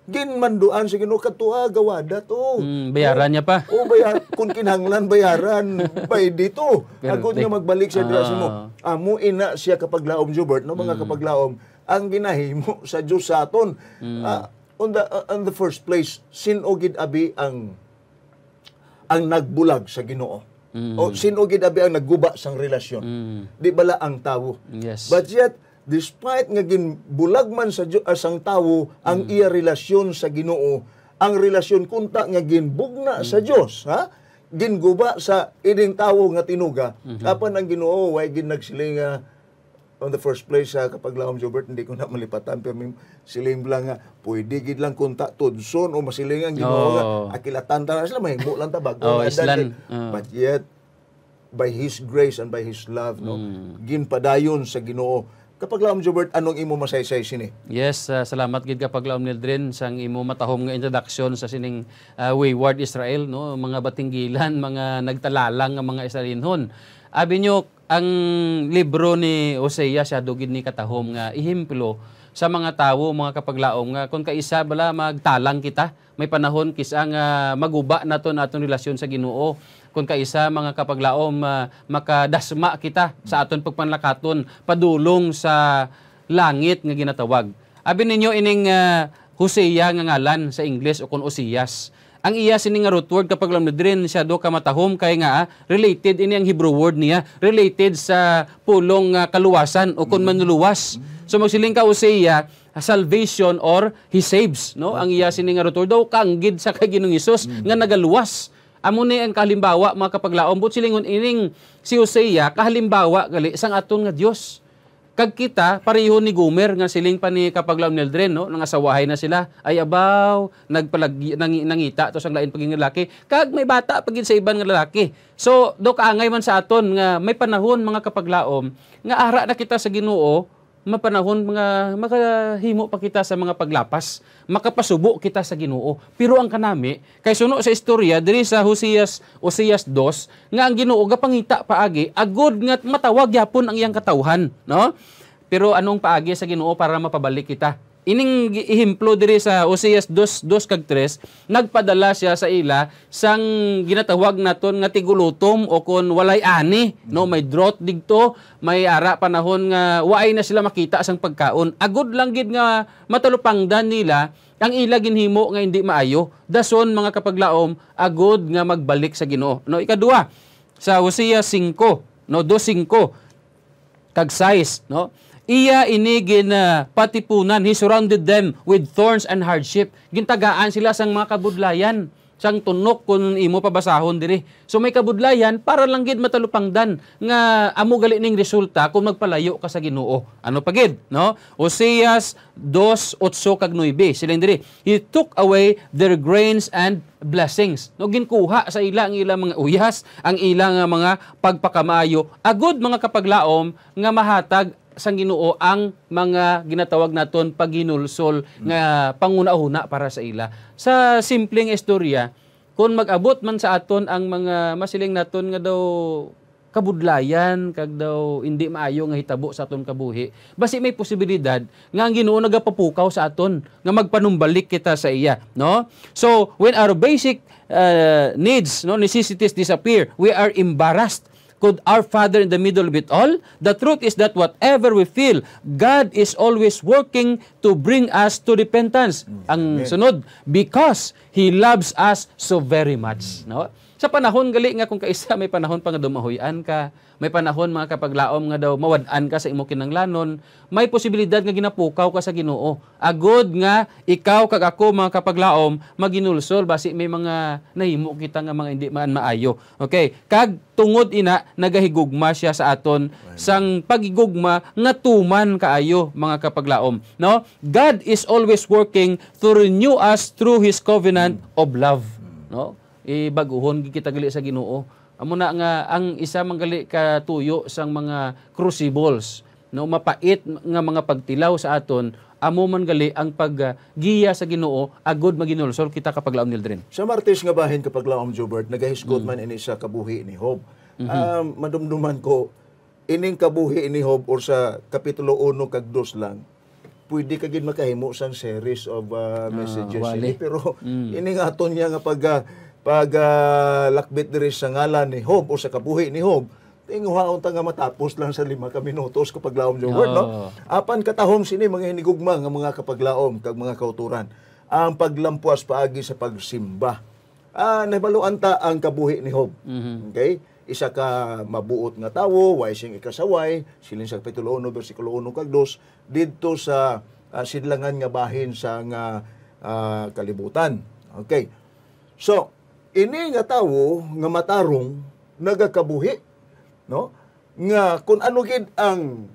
Speaker 1: ginmanduan sa Ginoo katuwa gawada to.
Speaker 2: Mm, bayaran niya pa.
Speaker 1: O oh, bayar kun kinahanglan bayaran by dito. Agud nga magbalik sa dira uh, mo. Ah. Amo ah, ina siya kapag laom Jobert no mga mm. kapaglaom ang ginahimo sa Dios sa aton. Mm. Uh, on the uh, on the first place sino gid abi ang ang nagbulag sa Ginoo mm. o sino gid abi ang nagguba sang relasyon mm. di bala ang tawo yes. but yet despite nga ginbulag man sa uh, sang tawo ang mm. iya relasyon sa Ginoo ang relasyon kunta nga ginbugna mm. sa Dios ha ginguba sa ining tawo nga tinuga mm-hmm. apan ang Ginoo way gin nagsilinga on the first place sa kapag laom Jobert hindi ko na malipatan pero siling lang nga pwede gid lang kunta tudson o masiling ang ginawa oh. Nga, akilatan ta sila may mo lang tabag. bago oh, islan. Oh. but yet by his grace and by his love no mm. ginpadayon sa Ginoo kapag laom Jobert anong imo masaysay sini
Speaker 2: yes uh, salamat gid kapag laom Nildren sang imo matahom nga introduction sa sining uh, wayward Israel no mga batinggilan mga nagtalalang mga Israelinhon abi nyo ang libro ni Hosea siya dugid ni katahom nga ihimplo sa mga tawo mga kapaglaom nga kon kaisa bala magtalang kita may panahon kisa nga maguba nato naton relasyon sa Ginoo kon kaisa mga kapaglaom ah, makadasma kita sa aton pagpanlakaton padulong sa langit nga ginatawag abi ninyo ining uh, Hosea nga ngalan sa Ingles o kon Osias ang iya sini nga root word kapag lam drin siya do ka matahom kay nga ah, related ini ang Hebrew word niya related sa pulong uh, kaluwasan o kun manuluwas so magsiling ka usaya salvation or he saves no ang iya sini nga root word daw kanggid sa kay Ginoong Hesus nga nagaluwas amo ni ang kahalimbawa mga kapaglaom but silingon ining si Hosea kahalimbawa gali sang aton nga Dios Kag kita, pareho ni Gomer nga siling pa ni kapaglaw ni Eldren, no? Nang asawahay na sila. Ay abaw, nagpalag, nang, nangita to sang lain paging lalaki. Kag may bata pagin sa iban nga lalaki. So, do angay man sa aton nga may panahon mga kapaglaom nga ara na kita sa Ginoo mapanahon mga makahimo pa kita sa mga paglapas, makapasubo kita sa Ginoo. Pero ang kanami kay suno sa istorya diri sa Hoseas Hoseas 2 nga ang Ginoo gapangita paagi agud nga matawag yapon ang iyang katawhan, no? Pero anong paagi sa Ginoo para mapabalik kita? Ining ihimplo diri sa Oseas 2:2 kag 3 nagpadala siya sa ila sang ginatawag naton nga tigulutom o kon walay ani no may drought digto may ara panahon nga waay na sila makita sang pagkaon agud lang gid nga matalupangdan nila ang ila ginhimo nga hindi maayo dason mga kapaglaom agud nga magbalik sa Ginoo no ikaduha sa Hosea 5 no 2:5 kag 6 no Iya ini na ah, patipunan, he surrounded them with thorns and hardship. Gintagaan sila sang mga kabudlayan sang tunok kun imo pabasahon diri. So may kabudlayan para lang gid matalupangdan nga amo gali ning resulta kung magpalayo ka sa Ginoo. Ano pa gid, no? Oseas 2:8 kag 9 sila diri. He took away their grains and blessings. No ginkuha sa ila ang ilang mga uyas, ang ilang ah, mga pagpakamaayo, agud mga kapaglaom nga mahatag sa Ginoo ang mga ginatawag naton paginulsol nga pangunahuna para sa ila. Sa simpleng istorya, kung mag-abot man sa aton ang mga masiling naton nga daw kabudlayan kag daw hindi maayo nga hitabo sa aton kabuhi basi may posibilidad nga ang Ginoo nagapapukaw sa aton nga magpanumbalik kita sa iya no so when our basic uh, needs no necessities disappear we are embarrassed Could our Father in the middle of it all? The truth is that whatever we feel, God is always working to bring us to repentance. Ang sunod, because He loves us so very much. No? Sa panahon gali nga kung kaisa may panahon pa nga dumahuyan ka, may panahon mga kapaglaom nga daw mawad-an ka sa imo kinanglanon, may posibilidad nga ginapukaw ka sa Ginoo. Agod nga ikaw kag ako mga kapaglaom maginulsol basi may mga nahimo kita nga mga hindi man maayo. Okay, kag tungod ina nagahigugma siya sa aton sang pagigugma nga tuman kaayo mga kapaglaom, no? God is always working to renew us through his covenant of love, no? ibaguhon kita gali sa Ginoo amo na nga ang isa manggali ka tuyo sang mga crucibles no mapait nga mga pagtilaw sa aton amo man gali ang paggiya sa Ginoo agod maginulsol kita kapag laom nildren
Speaker 1: sa martis nga bahin kapag laom Jobert nagahisgot mm. man ini sa kabuhi ni Hob mm-hmm. um, madumduman ko ining kabuhi ni Hob or sa kapitulo 1 kag 2 lang pwede ka gid makahimo sang series of uh, ah, messages ah, ini pero mm. ini nga aton niya nga pag uh, pag uh, lakbit diri sa ngalan ni Hob o sa kabuhi ni Hob, tinguha ta nga matapos lang sa lima ka minutos kapag laom yung word, no? Apan katahom sini mga hinigugma nga mga kapaglaom kag mga kauturan. Ang paglampuas paagi sa pagsimba. Ah, nabaluan ta ang kabuhi ni Hob. Mm-hmm. Okay? Isa ka mabuot nga tawo, why sing ikasaway, silin sa kapitulo 1 bersikulo 1 kag 2 didto sa uh, sidlangan nga bahin sa nga uh, kalibutan. Okay. So, ini nga tawo nga matarong nagakabuhi no nga kung ano gid ang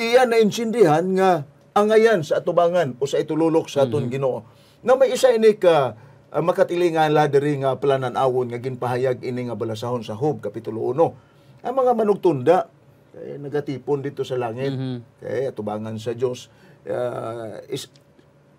Speaker 1: iya na insindihan nga angayan sa atubangan o sa itululok sa aton mm-hmm. Ginoo na may isa ini ka uh, makatilingan la diri nga planan awon nga ginpahayag ini nga balasahon sa Hob kapitulo 1 ang mga manugtunda kay nagatipon dito sa langit mm-hmm. kay atubangan sa Dios uh, ah, is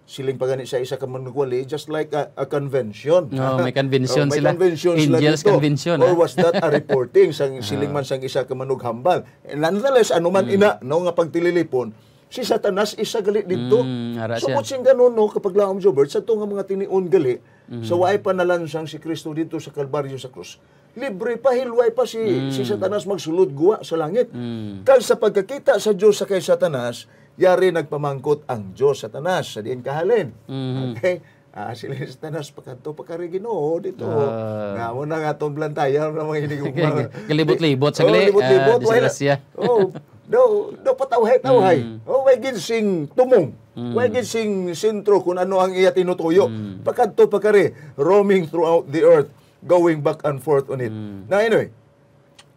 Speaker 1: siling pagani siya isa ka manugwali just like a, a convention. No, may convention oh, may sila. Convention Angels sila convention. Or ah. was that a reporting sang ah. siling man sang isa ka manughambal. Nonetheless ano man mm. ina no nga pagtililipon si Satanas isa gali dito. Mm, so mo sing ganun no kapag laom Jobert sa nga mga tinion gali mm-hmm. so, waay pa nalansang si Kristo dito sa Kalbaryo sa krus. Libre pa hilway pa si mm. si Satanas magsulod guwa sa langit. Mm. Kag sa pagkakita sa Dios sa kay Satanas yari nagpamangkot ang Diyos Satanas sa diin kahalin. Mm-hmm. Okay? Ah, sila ni Satanas pagkanto pagkari Ginoo dito. Uh, ah. nga mo na nga tong blantayan na mga
Speaker 2: Galibot-libot sa gali. Ah, oh, libot-libot. Uh,
Speaker 1: oh, do do patawhay tawhay. Mm. Oh, way ginsing tumong. Mm. Way ginsing sentro kung ano ang iya tinutuyo. Mm. Pagkanto pagkari roaming throughout the earth, going back and forth on it. Mm. Now anyway,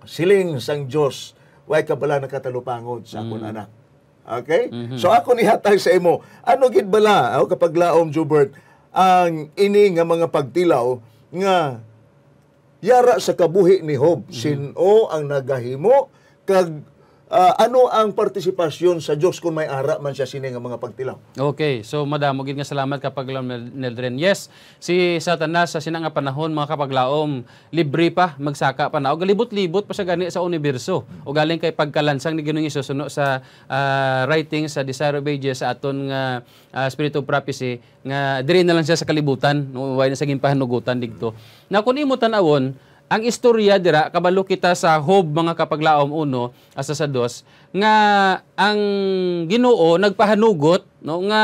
Speaker 1: siling sang Dios way kabala nakatalupangon sa akong mm. anak Okay? Mm-hmm. So ako nihatag sa imo, ano gid bala oh, kapag laom Jubert ang ini nga mga pagtilaw nga yara sa kabuhi ni Hob mm-hmm. sino ang nagahimo kag uh, ano ang partisipasyon sa Diyos kung may ara man siya sini nga mga pagtilaw?
Speaker 2: Okay, so madam, magiging nga salamat kapag Neldren. Yes, si Satanas sa sinang panahon mga kapaglaom, libre pa, magsaka pa na. O galibot-libot pa sa gani sa universo. O galing kay pagkalansang ni Ginoong Isus no, sa uh, writing sa Desire of Ages sa aton nga uh, ah, Spirit of Prophecy nga diri na lang siya sa kalibutan, no, way na sa gimpahanugutan dito. Na kun imo tan-awon, ang istorya dira kabalo kita sa Hob mga kapaglaom uno asa sa dos nga ang Ginoo nagpahanugot no nga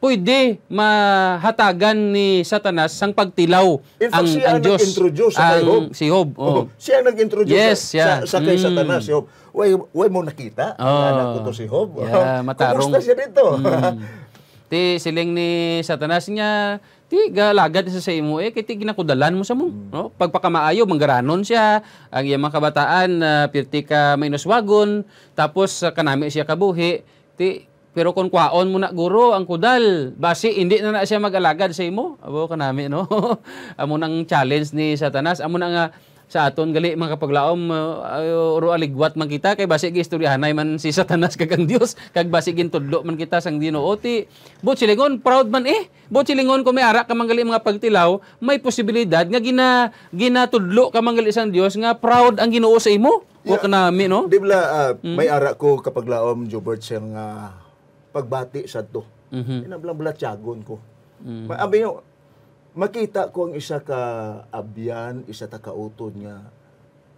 Speaker 2: pwede mahatagan ni Satanas sang pagtilaw fact, ang ang Dios nag-introduce sa Hob. Si Hob. Oh. oh.
Speaker 1: Siya nag-introduce yes, sa, yeah. sa, sa kay mm. Satanas si Hob. Way, way mo nakita oh. anak ko to si Hob. Yeah, matarong. Kumusta siya dito? Mm.
Speaker 2: Ti siling ni Satanas niya ti galagad sa sa imo eh kay ti ginakudalan mo sa mo mm. no pagpakamaayo manggaranon siya ang iya mga kabataan uh, pirti ka mainuswagon tapos uh, kanami siya kabuhi ti pero kung kwaon mo na guro ang kudal basi hindi na na siya magalagad sa imo abo kanami no amo nang challenge ni satanas amo na nga uh, sa aton gali makapaglaom uh, uro aligwat man kita kay basi gistoryahanay man si Satanas kag ang Dios kag basi gintudlo man kita sang dinuoti but silingon proud man eh but silingon ko may ara ka manggali mga pagtilaw may posibilidad nga gina ginatudlo ka manggali sang Dios nga proud ang Ginoo sa imo yeah, wa kana mi no di
Speaker 1: bla uh, mm may ara ko kapag Jobert siyang uh, pagbati sa to mm-hmm. inablang blatyagon ko mm-hmm. abi makita ko ang isa ka abyan, isa ta kauton niya.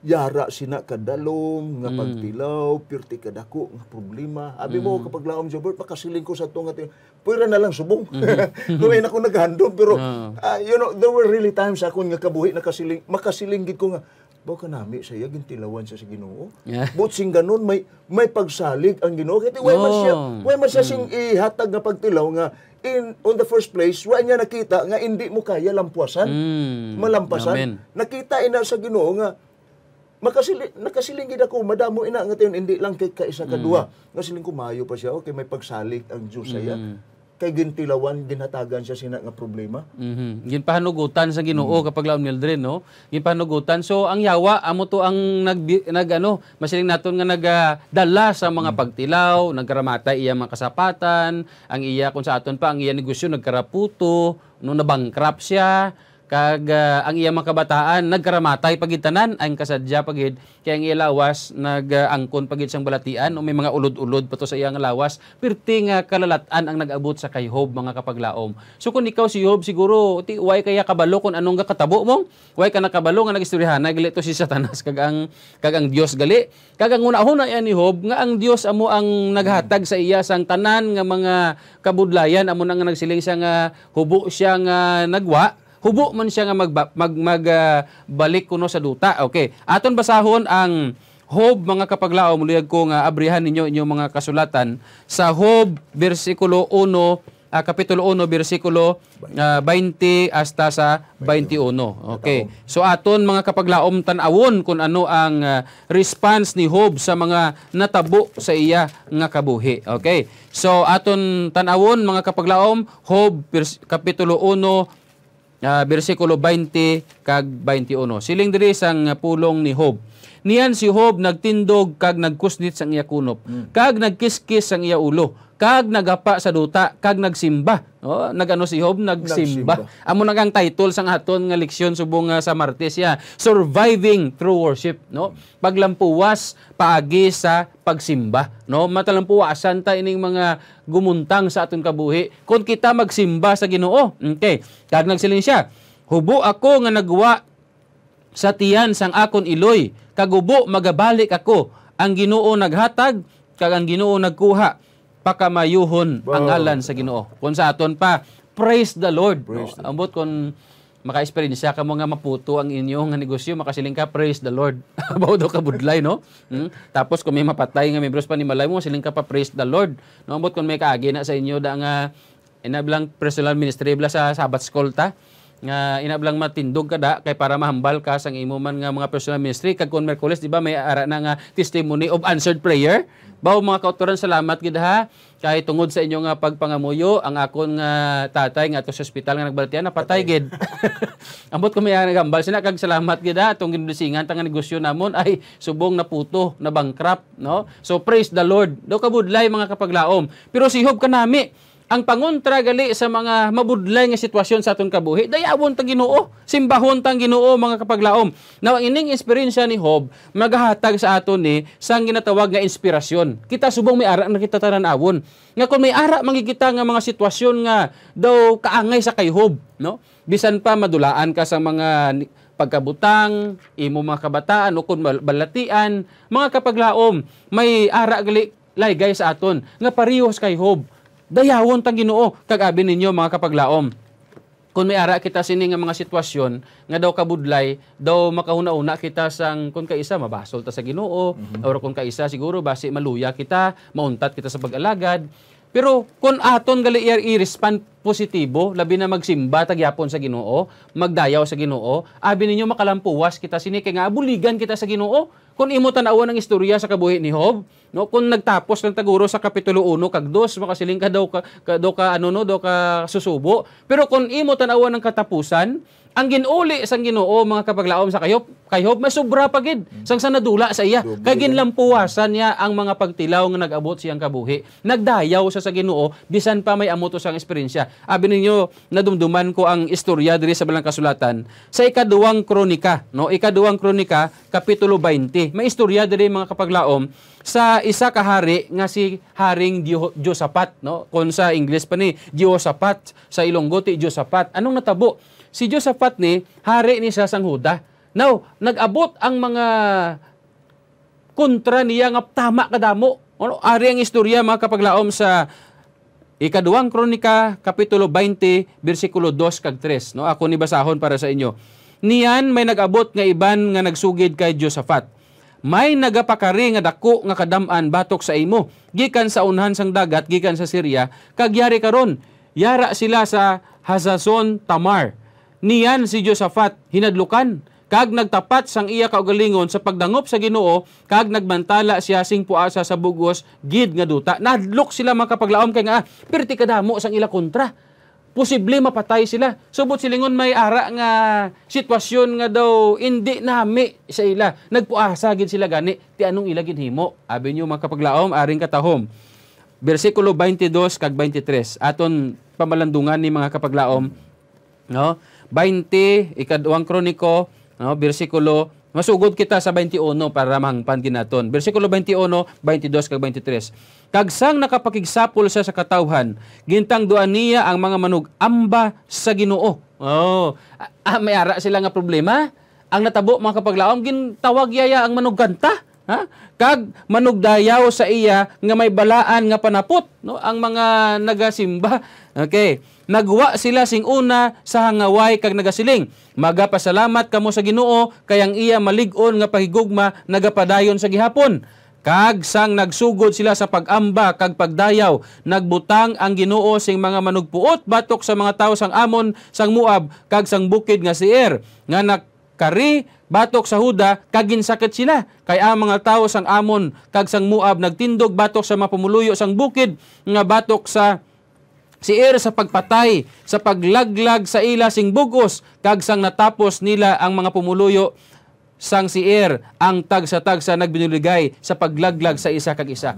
Speaker 1: yara sina kadalom nga mm. pagtilaw pirti kadako nga problema abi mm. mo kapag laom Jobert makasiling ko sa tunga tin pwera na lang subong mm-hmm. kuno ako naghandom pero no. uh, ah, you know there were really times ako nga kabuhi nakasiling makasiling gid ko nga Bawa ka nami siya, gintilawan siya sa ginoo. Yeah. But sing ganun, may, may pagsalig ang ginoo. Kaya why oh. man siya, oh. why man siya mm. sing ihatag nga pagtilaw nga, in on the first place wa niya nakita nga hindi mo kaya lampuasan mm, malampasan amen. nakita ina sa Ginoo nga makasili nakasiling gid ako madamo ina nga tayon hindi lang kay kaisa kadua mm. nga siling kumayo pa siya okay may pagsalik ang Dios saya mm kay gintilawan ginhatagan siya sina
Speaker 2: nga problema. mm Gin pahanugutan sa Ginoo mm-hmm. kapag laom nil no. Gin So ang yawa amo to ang nag, nag ano, masiling naton nga nagdala sa mga mm-hmm. pagtilaw, nagkaramata iya mga kasapatan, ang iya kun sa aton pa ang iya negosyo nagkaraputo, no nabangkrap siya kag uh, ang iya mga kabataan nagkaramatay pagitanan tanan ang kasadya pagid kay ang iya lawas nagangkon uh, pagid sang balatian o may mga ulod-ulod pato sa iyang lawas pirti nga kalalatan ang nagabot sa kay Hob mga kapaglaom so kun ikaw si Hob siguro ti way kaya kabalo kun anong nga katabo mo way ka nakabalo nga nagistoryahan nagili to si Satanas kag ang kag ang Dios gali kag ang una-una yan ni Hob nga ang Dios amo ang naghatag sa iya sang tanan nga mga kabudlayan amo nang nagsiling sa nga hubo siya nga nagwa hubo man siya nga magbalik mag, mag, uh, kuno sa duta. Okay. Aton basahon ang Hob mga kapaglao muluyag ko nga abrihan ninyo inyong mga kasulatan sa Hob bersikulo 1 uh, ah, kapitulo 1 bersikulo uh, ah, 20 hasta sa 21. Okay. So aton mga kapaglaom tanawon awon kun ano ang uh, response ni Hob sa mga natabo sa iya nga kabuhi. Okay. So aton tanawon mga kapaglaom Hob kapitulo 1 uh, ah, bersikulo 20 kag 21. Siling diri sang pulong ni Hope. Niyan si Job nagtindog kag nagkusnit sang iya kunop. Mm. Kag nagkiskis sang iya ulo. Kag nagapa sa duta, kag nagsimba. No, oh, nagano si Job nagsimba. Amo na kang title sang aton nga leksyon subong nga ah, sa Martes ya, surviving through worship, no? Paglampuwas paagi sa pagsimba, no? Matalampuwasan ta ining mga gumuntang sa aton kabuhi kun kita magsimba sa Ginoo. Okay, kag nagsiling siya. Hubo ako nga nagwa sa tiyan sang akon iloy kagubo magabalik ako ang Ginoo naghatag kag ang Ginoo nagkuha pakamayuhon wow. ang alan sa Ginoo kun sa aton pa praise the Lord praise no? ambot kon maka-experience ka mo nga maputo ang inyong negosyo makasiling ka praise the Lord about do ka budlay no hmm? tapos kung may mapatay nga members pa ni malay mo siling ka pa praise the Lord no ambot kon may kaagi na sa inyo da nga inablang personal ministry bla sa Sabbath school ta nga inablang matindog kada kay para mahambal ka sang imo man nga mga personal ministry kag kun Merkules di ba may ara na nga testimony of answered prayer bawo mga kauturan, salamat gid ha kay tungod sa inyo nga pagpangamuyo ang akon nga tatay nga ato sa ospital nga nagbalatian napatay gid ambot kami may nagambal sina kag salamat gid ha atong ginblisingan tanga negosyo namon ay subong naputo na bankrupt no so praise the lord do kabudlay mga kapaglaom pero si Hope kanami ang pangontra gali sa mga mabudlay nga sitwasyon sa atong kabuhi dayawon tang Ginoo simbahon tang Ginoo mga kapaglaom now ang ining esperyensya ni Hob magahatag sa aton ni sang ginatawag nga inspirasyon kita subong may ara na tanan-awon nga kung may ara mangigita nga mga sitwasyon nga daw kaangay sa kay Hob no bisan pa madulaan ka sa mga pagkabutang, imo mga kabataan, o kung balatian, mga kapaglaom, may ara gali laygay sa aton, nga parihos kay Hob dayawon tang Ginoo kag abi ninyo mga kapaglaom kung may ara kita sini nga mga sitwasyon nga daw kabudlay daw makahuna-una kita sang kung kaisa mabasol ta sa Ginoo mm-hmm. or kung kaisa siguro basi maluya kita mauntat kita sa pag-alagad pero kung aton gali i-respond positibo, labi na magsimba tagyapon sa Ginoo, magdayaw sa Ginoo, abi ninyo makalampuwas kita sini kay nga abuligan kita sa Ginoo. Kung imo tan-awon ang istorya sa kabuhi ni Hob, no kung nagtapos ng taguro sa kapitulo 1 kag 2, makasiling ka daw ka, ka, daw ka ano no, daw ka susubo. Pero kung imo tan-awon ang katapusan, ang ginuli sang Ginoo mga kapaglaom sa kayop kayop masubra pa gid hmm. sang sanadula sa iya kay ginlampuwasan niya ang mga pagtilaw nga nagabot siyang kabuhi nagdayaw sa sa Ginoo bisan pa may amuto sang esperyensya abi ninyo nadumduman ko ang istorya diri sa Balang Kasulatan sa ikaduwang kronika no ikaduwang kronika kapitulo 20 may istorya diri mga kapaglaom sa isa ka hari nga si Haring Josapat no kon sa English pa ni Diyosapat sa Ilonggo ti Josapat anong natabo si Josaphat ni, hari ni siya sang Now, nag-abot ang mga kontra niya nga tama kadamo. Ano, ari ang istorya mga kapaglaom sa Ikaduwang Kronika, Kapitulo 20, versikulo 2 kag 3. No, ako ni basahon para sa inyo. Niyan may nag-abot nga iban nga nagsugid kay Josaphat. May nagapakari nga dako nga kadam-an batok sa imo, gikan sa unhan sang dagat, gikan sa Syria, kagyari karon. Yara sila sa Hazazon Tamar niyan si Josaphat hinadlukan kag nagtapat sang iya kaugalingon sa pagdangop sa Ginoo kag nagbantala siya sing puasa sa bugos gid nga duta nadlok sila makapaglaom kay nga ah, perti kadamo sang ila kontra posible mapatay sila subot silingon may ara nga sitwasyon nga daw indi nami sa ila nagpuasa gid sila gani ti anong ila gid himo abi nyo makapaglaom aring katahom bersikulo 22 kag 23 aton pamalandungan ni mga kapaglaom no 20, ikaduang kroniko, no, bersikulo, masugod kita sa 21 para mahangpan ginaton. Bersikulo 21, 22 kag 23. Kagsang nakapakigsapol siya sa katawhan, gintang duan niya ang mga manug amba sa Ginoo. Oh, ah, may ara sila nga problema. Ang natabo mga kapaglaom gintawag yaya ang manug manuganta. Ha? Kag manugdayaw sa iya nga may balaan nga panapot no ang mga nagasimba Okay. Nagwa sila sing una sa hangaway kag nagasiling. Magapasalamat kamo sa Ginoo kay ang iya malig-on nga pahigugma nagapadayon sa gihapon. Kag sang nagsugod sila sa pagamba kag pagdayaw, nagbutang ang Ginoo sing mga manugpuot batok sa mga tawo sang Amon, sang Moab, kag sang bukid nga si Er nga nakari batok sa Huda kag ginsakit sila. Kay ang mga tawo sang Amon kag sang Moab nagtindog batok sa mapumuluyo sang bukid nga batok sa Si Er sa pagpatay, sa paglaglag sa ila sing bugos, kagsang natapos nila ang mga pumuluyo sang si Er ang tag sa tag sa nagbinuligay sa paglaglag sa isa kag isa.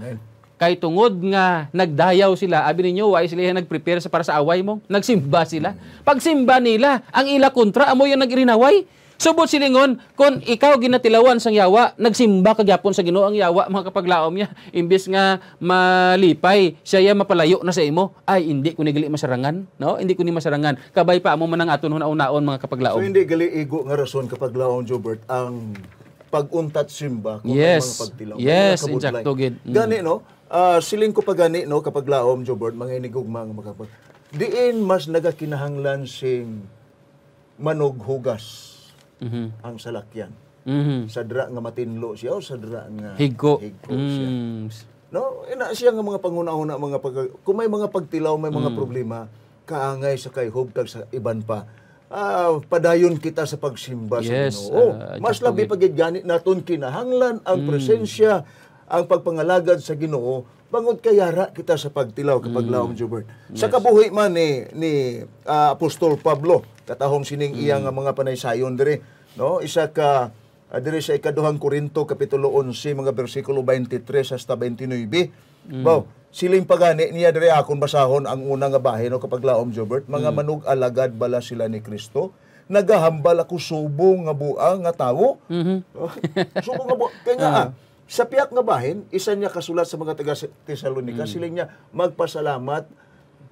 Speaker 2: Kay tungod nga nagdayaw sila, abi ninyo why sila nagprepare sa para sa away mo? Nagsimba sila. Pagsimba nila, ang ila kontra amo yung nagrinaway. Subot so, silingon, kung ikaw ginatilawan sang yawa, nagsimba ka gyapon sa Ginoo ang yawa mga kapaglaom niya, imbes nga malipay, siya ya mapalayo na sa imo. Ay hindi ko gali masarangan, no? Hindi ko ni masarangan. Kabay pa mo manang aton hunaon-naon mga kapaglaom. So
Speaker 1: hindi gali igo nga rason kapaglaom Jobert ang paguntat simba kung yes. mga pagtilaw. Yes, exacto gid. Mm. Gani no? Uh, siling ko pa gani no kapaglaom Jobert mga inigugma mga kapag. Diin mas nagakinahanglan sing manughugas mm-hmm. ang salakyan.
Speaker 2: Mm-hmm. Sadra
Speaker 1: nga matinlo siya o dra nga
Speaker 2: higo, higo mm.
Speaker 1: No, ina siya nga mga pangunahon na mga pag kung may mga pagtilaw, may mga mm. problema, kaangay sa kay hubtag sa iban pa. Ah, padayon kita sa pagsimba yes, sa Ginoo. Uh, mas labi pagid naton kinahanglan ang mm. presensya, ang pagpangalagad sa Ginoo bangod kayara kita sa pagtilaw kapag mm. laom Jubert. Sa kabuhi man ni ni uh, Apostol Pablo, katahom sining mm. iyang mga panaysayon dire No, isa ka adiri ah, sa ikaduhang Korinto kapitulo 11 mga bersikulo 23 hasta 29. Mm. Wow, siling pagani niya diri akong basahon ang una nga bahin no kapag laom Jobert mga mm. manug alagad bala sila ni Kristo nagahambal ako subong nga buang nga tawo. Mm-hmm. Oh, subong nga buang. Kaya nga, uh-huh. sa piyak nga bahin, isa niya kasulat sa mga taga Tesalonika, mm. sila niya magpasalamat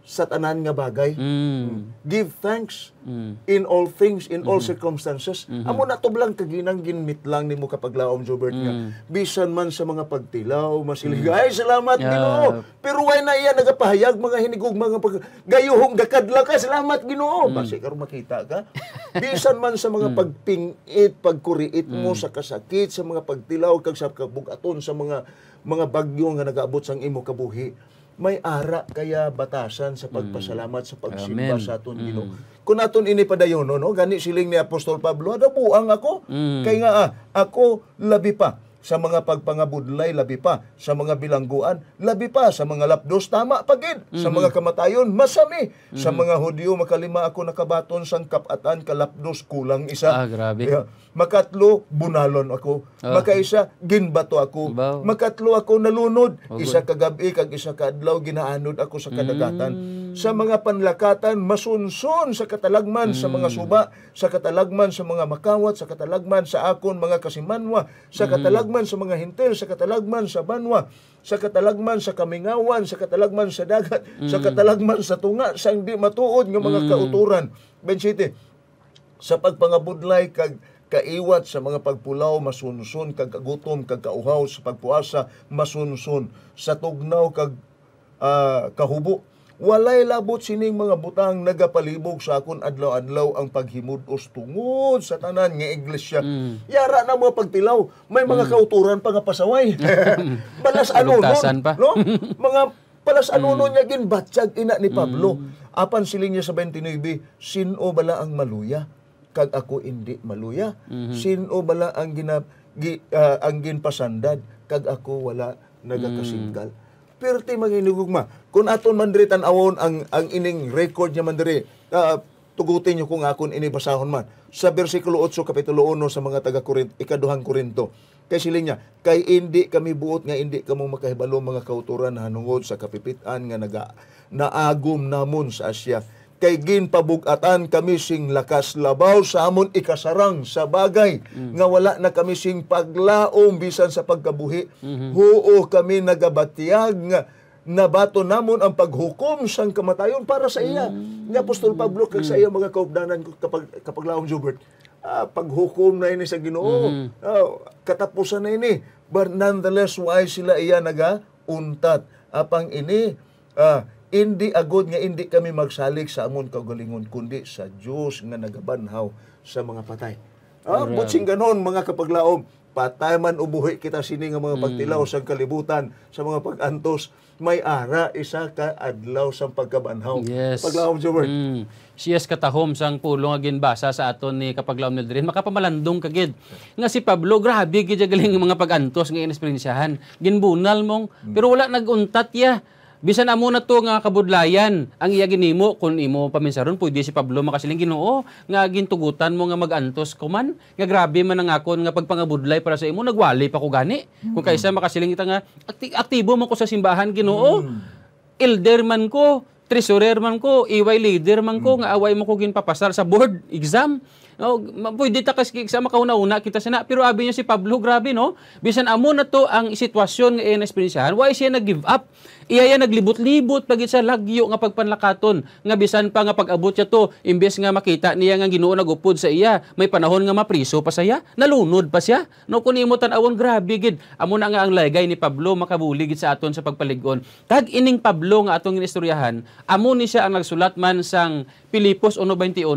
Speaker 1: sa tanan nga bagay. Mm. mm. Give thanks mm. in all things, in mm-hmm. all circumstances. Mm-hmm. Amo na tublang kaginang ginmit lang nimo kapag laom Jobert mm. nga. Bisan man sa mga pagtilaw, masilig. Mm. Ay, salamat yeah. Ginoo. Pero why na iya nagapahayag mga hinigog mga pag gayuhong dakadla ka, salamat Ginoo. Mm. Basi karon makita ka. Bisan man sa mga mm. pagpingit, pagkuriit mo mm. sa kasakit, sa mga pagtilaw kag sa kabugaton sa mga mga bagyo nga nagaabot sang imo kabuhi may ara kaya batasan sa pagpasalamat sa pagsimba Amen. sa aton mm. Ginoo. Mm. Kung aton ini padayon no, no gani siling ni Apostol Pablo, ada buang ako. Mm. Kay nga ah, ako labi pa sa mga pagpangabudlay, labi pa sa mga bilangguan, labi pa sa mga lapdos, tama pagid mm-hmm. sa mhm. mga kamatayon, masami mm-hmm. sa mhm. mga Hudyo, makalima ako nakabaton sang kapatan, kalapdos, kulang isa. Ah, grabe. Yeah. Makatlo, bunalon ako. Oh. Makaisa, ginbato ako. Wow. Makatlo ako nalunod. Oh, isa kagabi, kag isa kaadlaw, ginaanod ako sa mm. kadagatan. Mm-hmm sa mga panlakatan, masunsun sa katalagman mm. sa mga mm. suba, sa katalagman sa mga makawat, sa katalagman sa akon mga kasimanwa, sa mm. katalagman sa mga hintel, sa katalagman sa banwa, sa katalagman sa kamingawan, sa katalagman sa dagat, mm. sa katalagman sa tunga, sa hindi matuod ng mga mm. kauturan. Ben City, sa pagpangabudlay kag kaiwat sa mga pagpulaw masunsun kag kagutom kag kauhaw sa pagpuasa masunsun sa tugnaw kag uh, kahubo Walay labot sining mga butang nagapalibog sa akon adlaw-adlaw ang paghimudos tungod sa tanan nga iglesia. Mm. Yara na mo pagtilaw, may mga mm. kauturan pa nga pasaway. Balas ano pa. no? Mga palas ano mm. nun niya ginbatsag ina ni Pablo. Mm. Apan siling niya sa 29, sino bala ang maluya? Kag ako hindi maluya. Mm-hmm. Sino bala ang ginab gi, uh, ang ginpasandad kag ako wala nagakasinggal. Mm perti manginugugma. Kung aton man diri tan-awon ang ang ining record niya man diri, uh, ah, tugutin niyo kung akon inibasahon man. Sa bersikulo 8 kapitulo 1 sa mga taga Korinto, ikaduhang Korinto. Kay siling niya, kay hindi kami buot nga hindi kamo makahibalo mga kauturan na hanungod sa kapipitan nga naga naagom namon sa Asia kay ginpabugatan kami sing lakas labaw sa amon ikasarang sa bagay mm. nga wala na kami sing paglaom bisan sa pagkabuhi mm-hmm. huo kami nagabatiyag nga nabato namon ang paghukom sang kamatayon para sa iya mm. ni apostol Pablo kag sa mm. iya mga kaugdanan kapag kapag laom Jobert ah, paghukom na ini sa Ginoo mm. ah, katapusan na ini but nonetheless why sila iya naga untat apang ini ah, Indi agod nga indi kami magsalig sa amon kaugalingon kundi sa Dios nga nagabanhaw sa mga patay. Ah, right. butsing ganon mga kapaglaom, patay man ubuhi kita sini nga mga mm. pagtilaw mm. sa kalibutan sa mga pagantos may ara isa ka adlaw sa pagkabanhaw yes. paglaom sa word
Speaker 2: mm. siyas katahom sang pulo nga ginbasa sa aton ni kapaglaom nil dirin makapamalandong kagid nga si Pablo grabe gid galing mga pagantos nga inespirensyahan ginbunal mong mm. pero wala naguntat ya Bisan amo na to nga kabudlayan ang iya ginimo kun imo paminsaron pwede si Pablo makasiling Ginoo nga gintugutan mo nga magantos ko nga grabe man ang akon nga pagpangabudlay para sa imo nagwali pa ko gani mm. kung kaysa makasiling ita nga akti- aktibo man ko sa simbahan Ginoo mm. elder man ko treasurer man ko iway leader man ko mm. nga away mo ko ginpapasar sa board exam No, pwede ta kas sa makauna-una kita sana pero abi niya si Pablo grabe no. Bisan amo na to ang sitwasyon nga iyan why siya nag-give up? Iyaya naglibot-libot pagit sa lagyo nga pagpanlakaton nga bisan pa nga pag-abot siya to imbes nga makita niya nga Ginoo nagupod sa iya may panahon nga mapriso pa siya nalunod pa siya no kun imo tan-awon grabe gid amo na nga ang lagay ni Pablo makabuli gid sa aton sa pagpaligon kag ining Pablo nga atong istoryahan amo ni siya ang nagsulat man sang Pilipos 1:21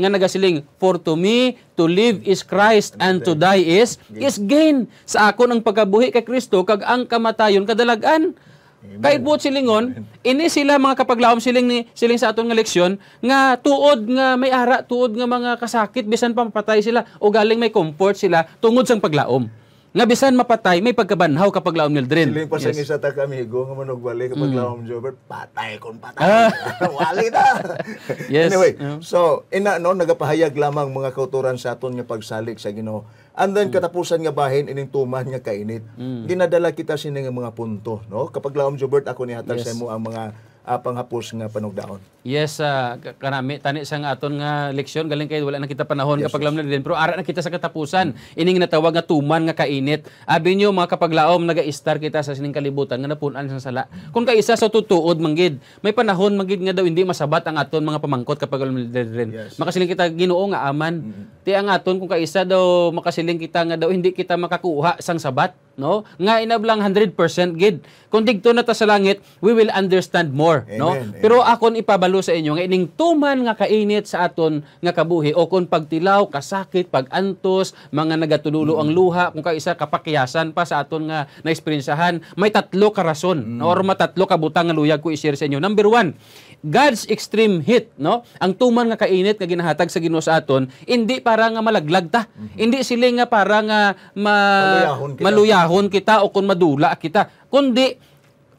Speaker 2: nga nagasiling for to me to live is Christ and to die is is gain sa ako ng pagkabuhi kay Kristo kag ang kamatayon kadalagan Amen. Kahit buot silingon, ini sila mga kapaglaom siling ni siling sa aton nga leksyon nga tuod nga may ara, tuod nga mga kasakit bisan pa mapatay sila o galing may comfort sila tungod sang paglaom nga bisan mapatay may pagkabanhaw kapag laom nil drin siling pasang yes.
Speaker 1: isa ta kami go nga manugbali kapag mm. laom jobber patay kon patay ah. wali na
Speaker 2: yes. anyway
Speaker 1: uh so ina no nagapahayag lamang mga kauturan sa aton nga pagsalik sa Ginoo and then mm. katapusan nga bahin ining tuman nga kainit mm. ginadala kita sini nga mga punto no kapag laom jobber ako nihatag yes. sa imo ang mga uh, panghapos nga panugdaon.
Speaker 2: Yes, uh, karami tani sang aton nga leksyon galing kay wala na kita panahon yes, kapag lamna din pero ara na kita sa katapusan. Ining natawag nga tuman nga kainit. Abi nyo mga kapaglaom naga-star kita sa sining kalibutan nga napunan sa sala. Kung kaisa sa so, tutuod manggid, may panahon manggid nga daw hindi masabat ang aton mga pamangkot kapag lamna din. Yes. Makasiling kita Ginoo nga aman. Mm-hmm. Ti ang aton kung kaisa daw makasiling kita nga daw hindi kita makakuha sang sabat, no? Nga inablang 100% gid. Kung digto na ta sa langit, we will understand more Savior, Amen. no? Amen. Pero akon ipabalo sa inyo nga ining tuman nga kainit sa aton nga kabuhi o kung pagtilaw, kasakit, pagantos, mga nagatululo mm. ang luha, kung kaisa kapakyasan pa sa aton nga naesprensahan, may tatlo ka rason mm. no? or matatlo ka butang nga luyag ko i-share sa inyo. Number one, God's extreme heat, no? Ang tuman nga kainit nga ginahatag sa Ginoo sa aton, hindi para nga malaglag ta. Mm-hmm. Hindi sila nga para nga ma- maluyahon kita. maluyahon kita o kung madula kita, kundi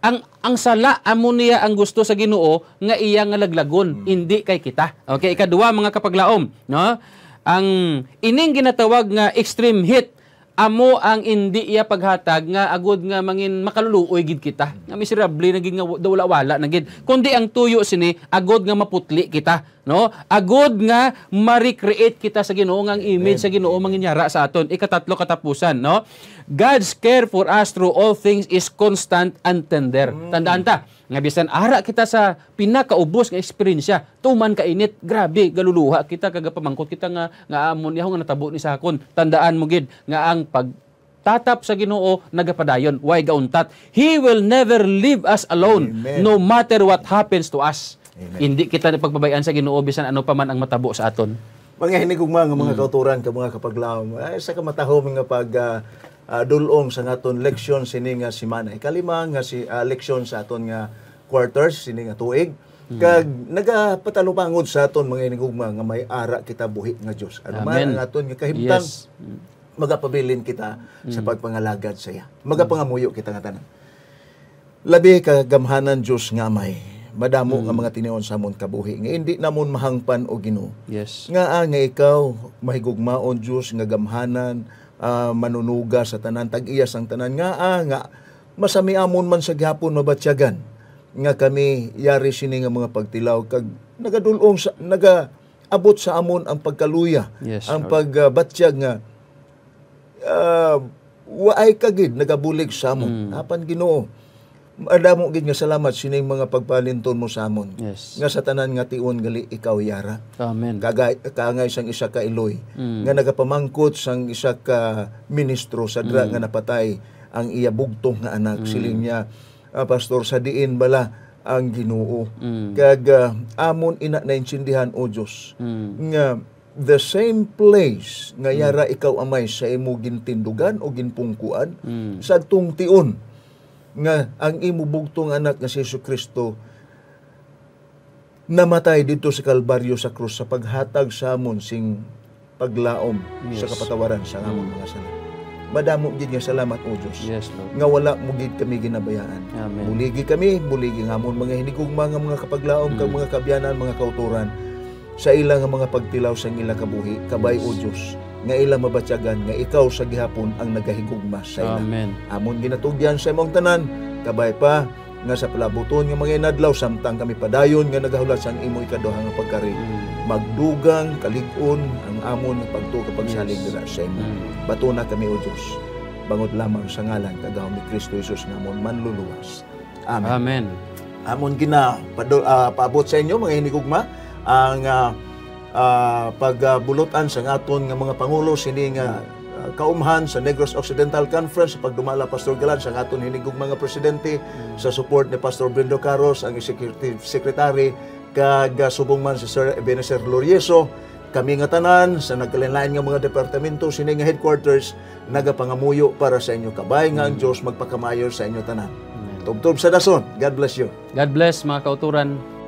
Speaker 2: ang ang sala amo niya ang gusto sa Ginoo nga iya nga laglagon, hmm. hindi kay kita. Okay, ikaduwa mga kapaglaom, no? Ang ining ginatawag nga extreme heat amo ang hindi iya paghatag nga agud nga mangin makaluluoy gid kita nga miserable na gid nga dawala-wala na gid kundi ang tuyo sini agud nga maputli kita no agud nga ma-recreate kita sa Ginoo nga image sa Ginoo mangin yara sa aton ikatatlo katapusan no God's care for us through all things is constant and tender mm. tandaan ta nga bisan ara kita sa pinakaubos nga eksperyensya tuman ka init grabe galuluha kita kaga pamangkot kita nga nga amon yaho nga natabo ni sakon tandaan mo gid nga ang pag tatap sa Ginoo nagapadayon why gauntat he will never leave us alone Amen. no matter what happens to us Amen. hindi kita pagbabayan sa Ginoo bisan ano pa man ang matabo sa aton
Speaker 1: mga hinigugma nga mga mm. kauturan ka mga kapaglawom ay sa kamatahom nga pag uh, uh, dulong sa ngaton leksyon sini nga semana ikalima nga si uh, leksyon sa aton nga quarters sini nga tuig hmm. kag hmm. nagapatalupangod sa aton mga inigugma nga may ara kita buhi nga Dios anuman ang aton nga kahimtang yes. magapabilin kita hmm. sa pagpangalagad saya magapangamuyo kita nga tanan labi ka gamhanan Dios nga may madamo mm. nga hmm. mga tinuon sa amon kabuhi nga indi namon mahangpan o Ginoo yes nga ah, nga ikaw mahigugmaon Dios nga gamhanan uh, manunuga sa tanan tag-iyas ang tanan nga ah, nga masami amon man sa gihapon mabatyagan nga kami yari sini nga mga pagtilaw kag nagadulong sa naga abot sa amon ang pagkaluya yes, ang pagbatyag nga uh, waay kagid nagabulig sa amon mm. apan Ginoo Adamo gid nga salamat sining mga pagpalinton mo sa amon. Yes. Nga sa tanan nga tiun gali ikaw yara. Amen. Kagay kaangay sang isa ka iloy mm. nga nagapamangkot sang isa ka ministro sa dra mm. nga napatay ang iya bugtong nga anak mm. siling niya uh, pastor sa diin bala ang Ginoo. Mm. Kag uh, amon ina na naintindihan o Dios mm. nga the same place nga mm. yara mm. ikaw amay sa imo gintindugan o ginpungkuan mm. sa tung tion nga ang imubugtong anak nga si Yesu Kristo namatay dito sa Kalbaryo sa krus sa paghatag sa amon sing paglaom yes. sa kapatawaran sa amon mga sala. Madamo gid nga salamat o Dios. Yes, Lord. Nga wala mo gid kami ginabayaan. Amen. Buligi kami, muligi nga amon mga hinigugma mga mga kapaglaom mm. kag mga kabyanan, mga kauturan sa ilang mga pagtilaw sa ilang kabuhi, kabay yes. o Dios nga ila mabatyagan nga ikaw sa gihapon ang nagahigugma sa ila. Amen. Amon ginatugyan sa imong tanan, kabay pa nga sa palabuton nga mga inadlaw samtang kami padayon nga nagahulat sa imong ikaduhang nga pagkari. Mm. Magdugang kalig-on ang amon nga pagtuo pagsalig yes. dira sa imo. Mm. Batuna kami o Dios. Bangod lamang sa ngalan kagahom ni Kristo Jesus nga amon manluluwas. Amen. Amen. Amon gina pado, uh, paabot sa inyo mga hinigugma ang uh, uh, pagbulutan uh, sa aton nga mga pangulo sini nga uh, kaumhan sa Negros Occidental Conference pagdumala Pastor Galan sa aton hinigog mga presidente mm. sa support ni Pastor Brendo Carlos ang executive secretary kag subong man si Sir Ebenezer Lorieso kami nga tanan sa nagkalinlain nga mga departamento sini nga headquarters nagapangamuyo para sa inyo kabay nga ang hmm. Dios magpakamayor sa inyo tanan. Tubtob sa dason. God bless
Speaker 2: you. God bless mga kauturan.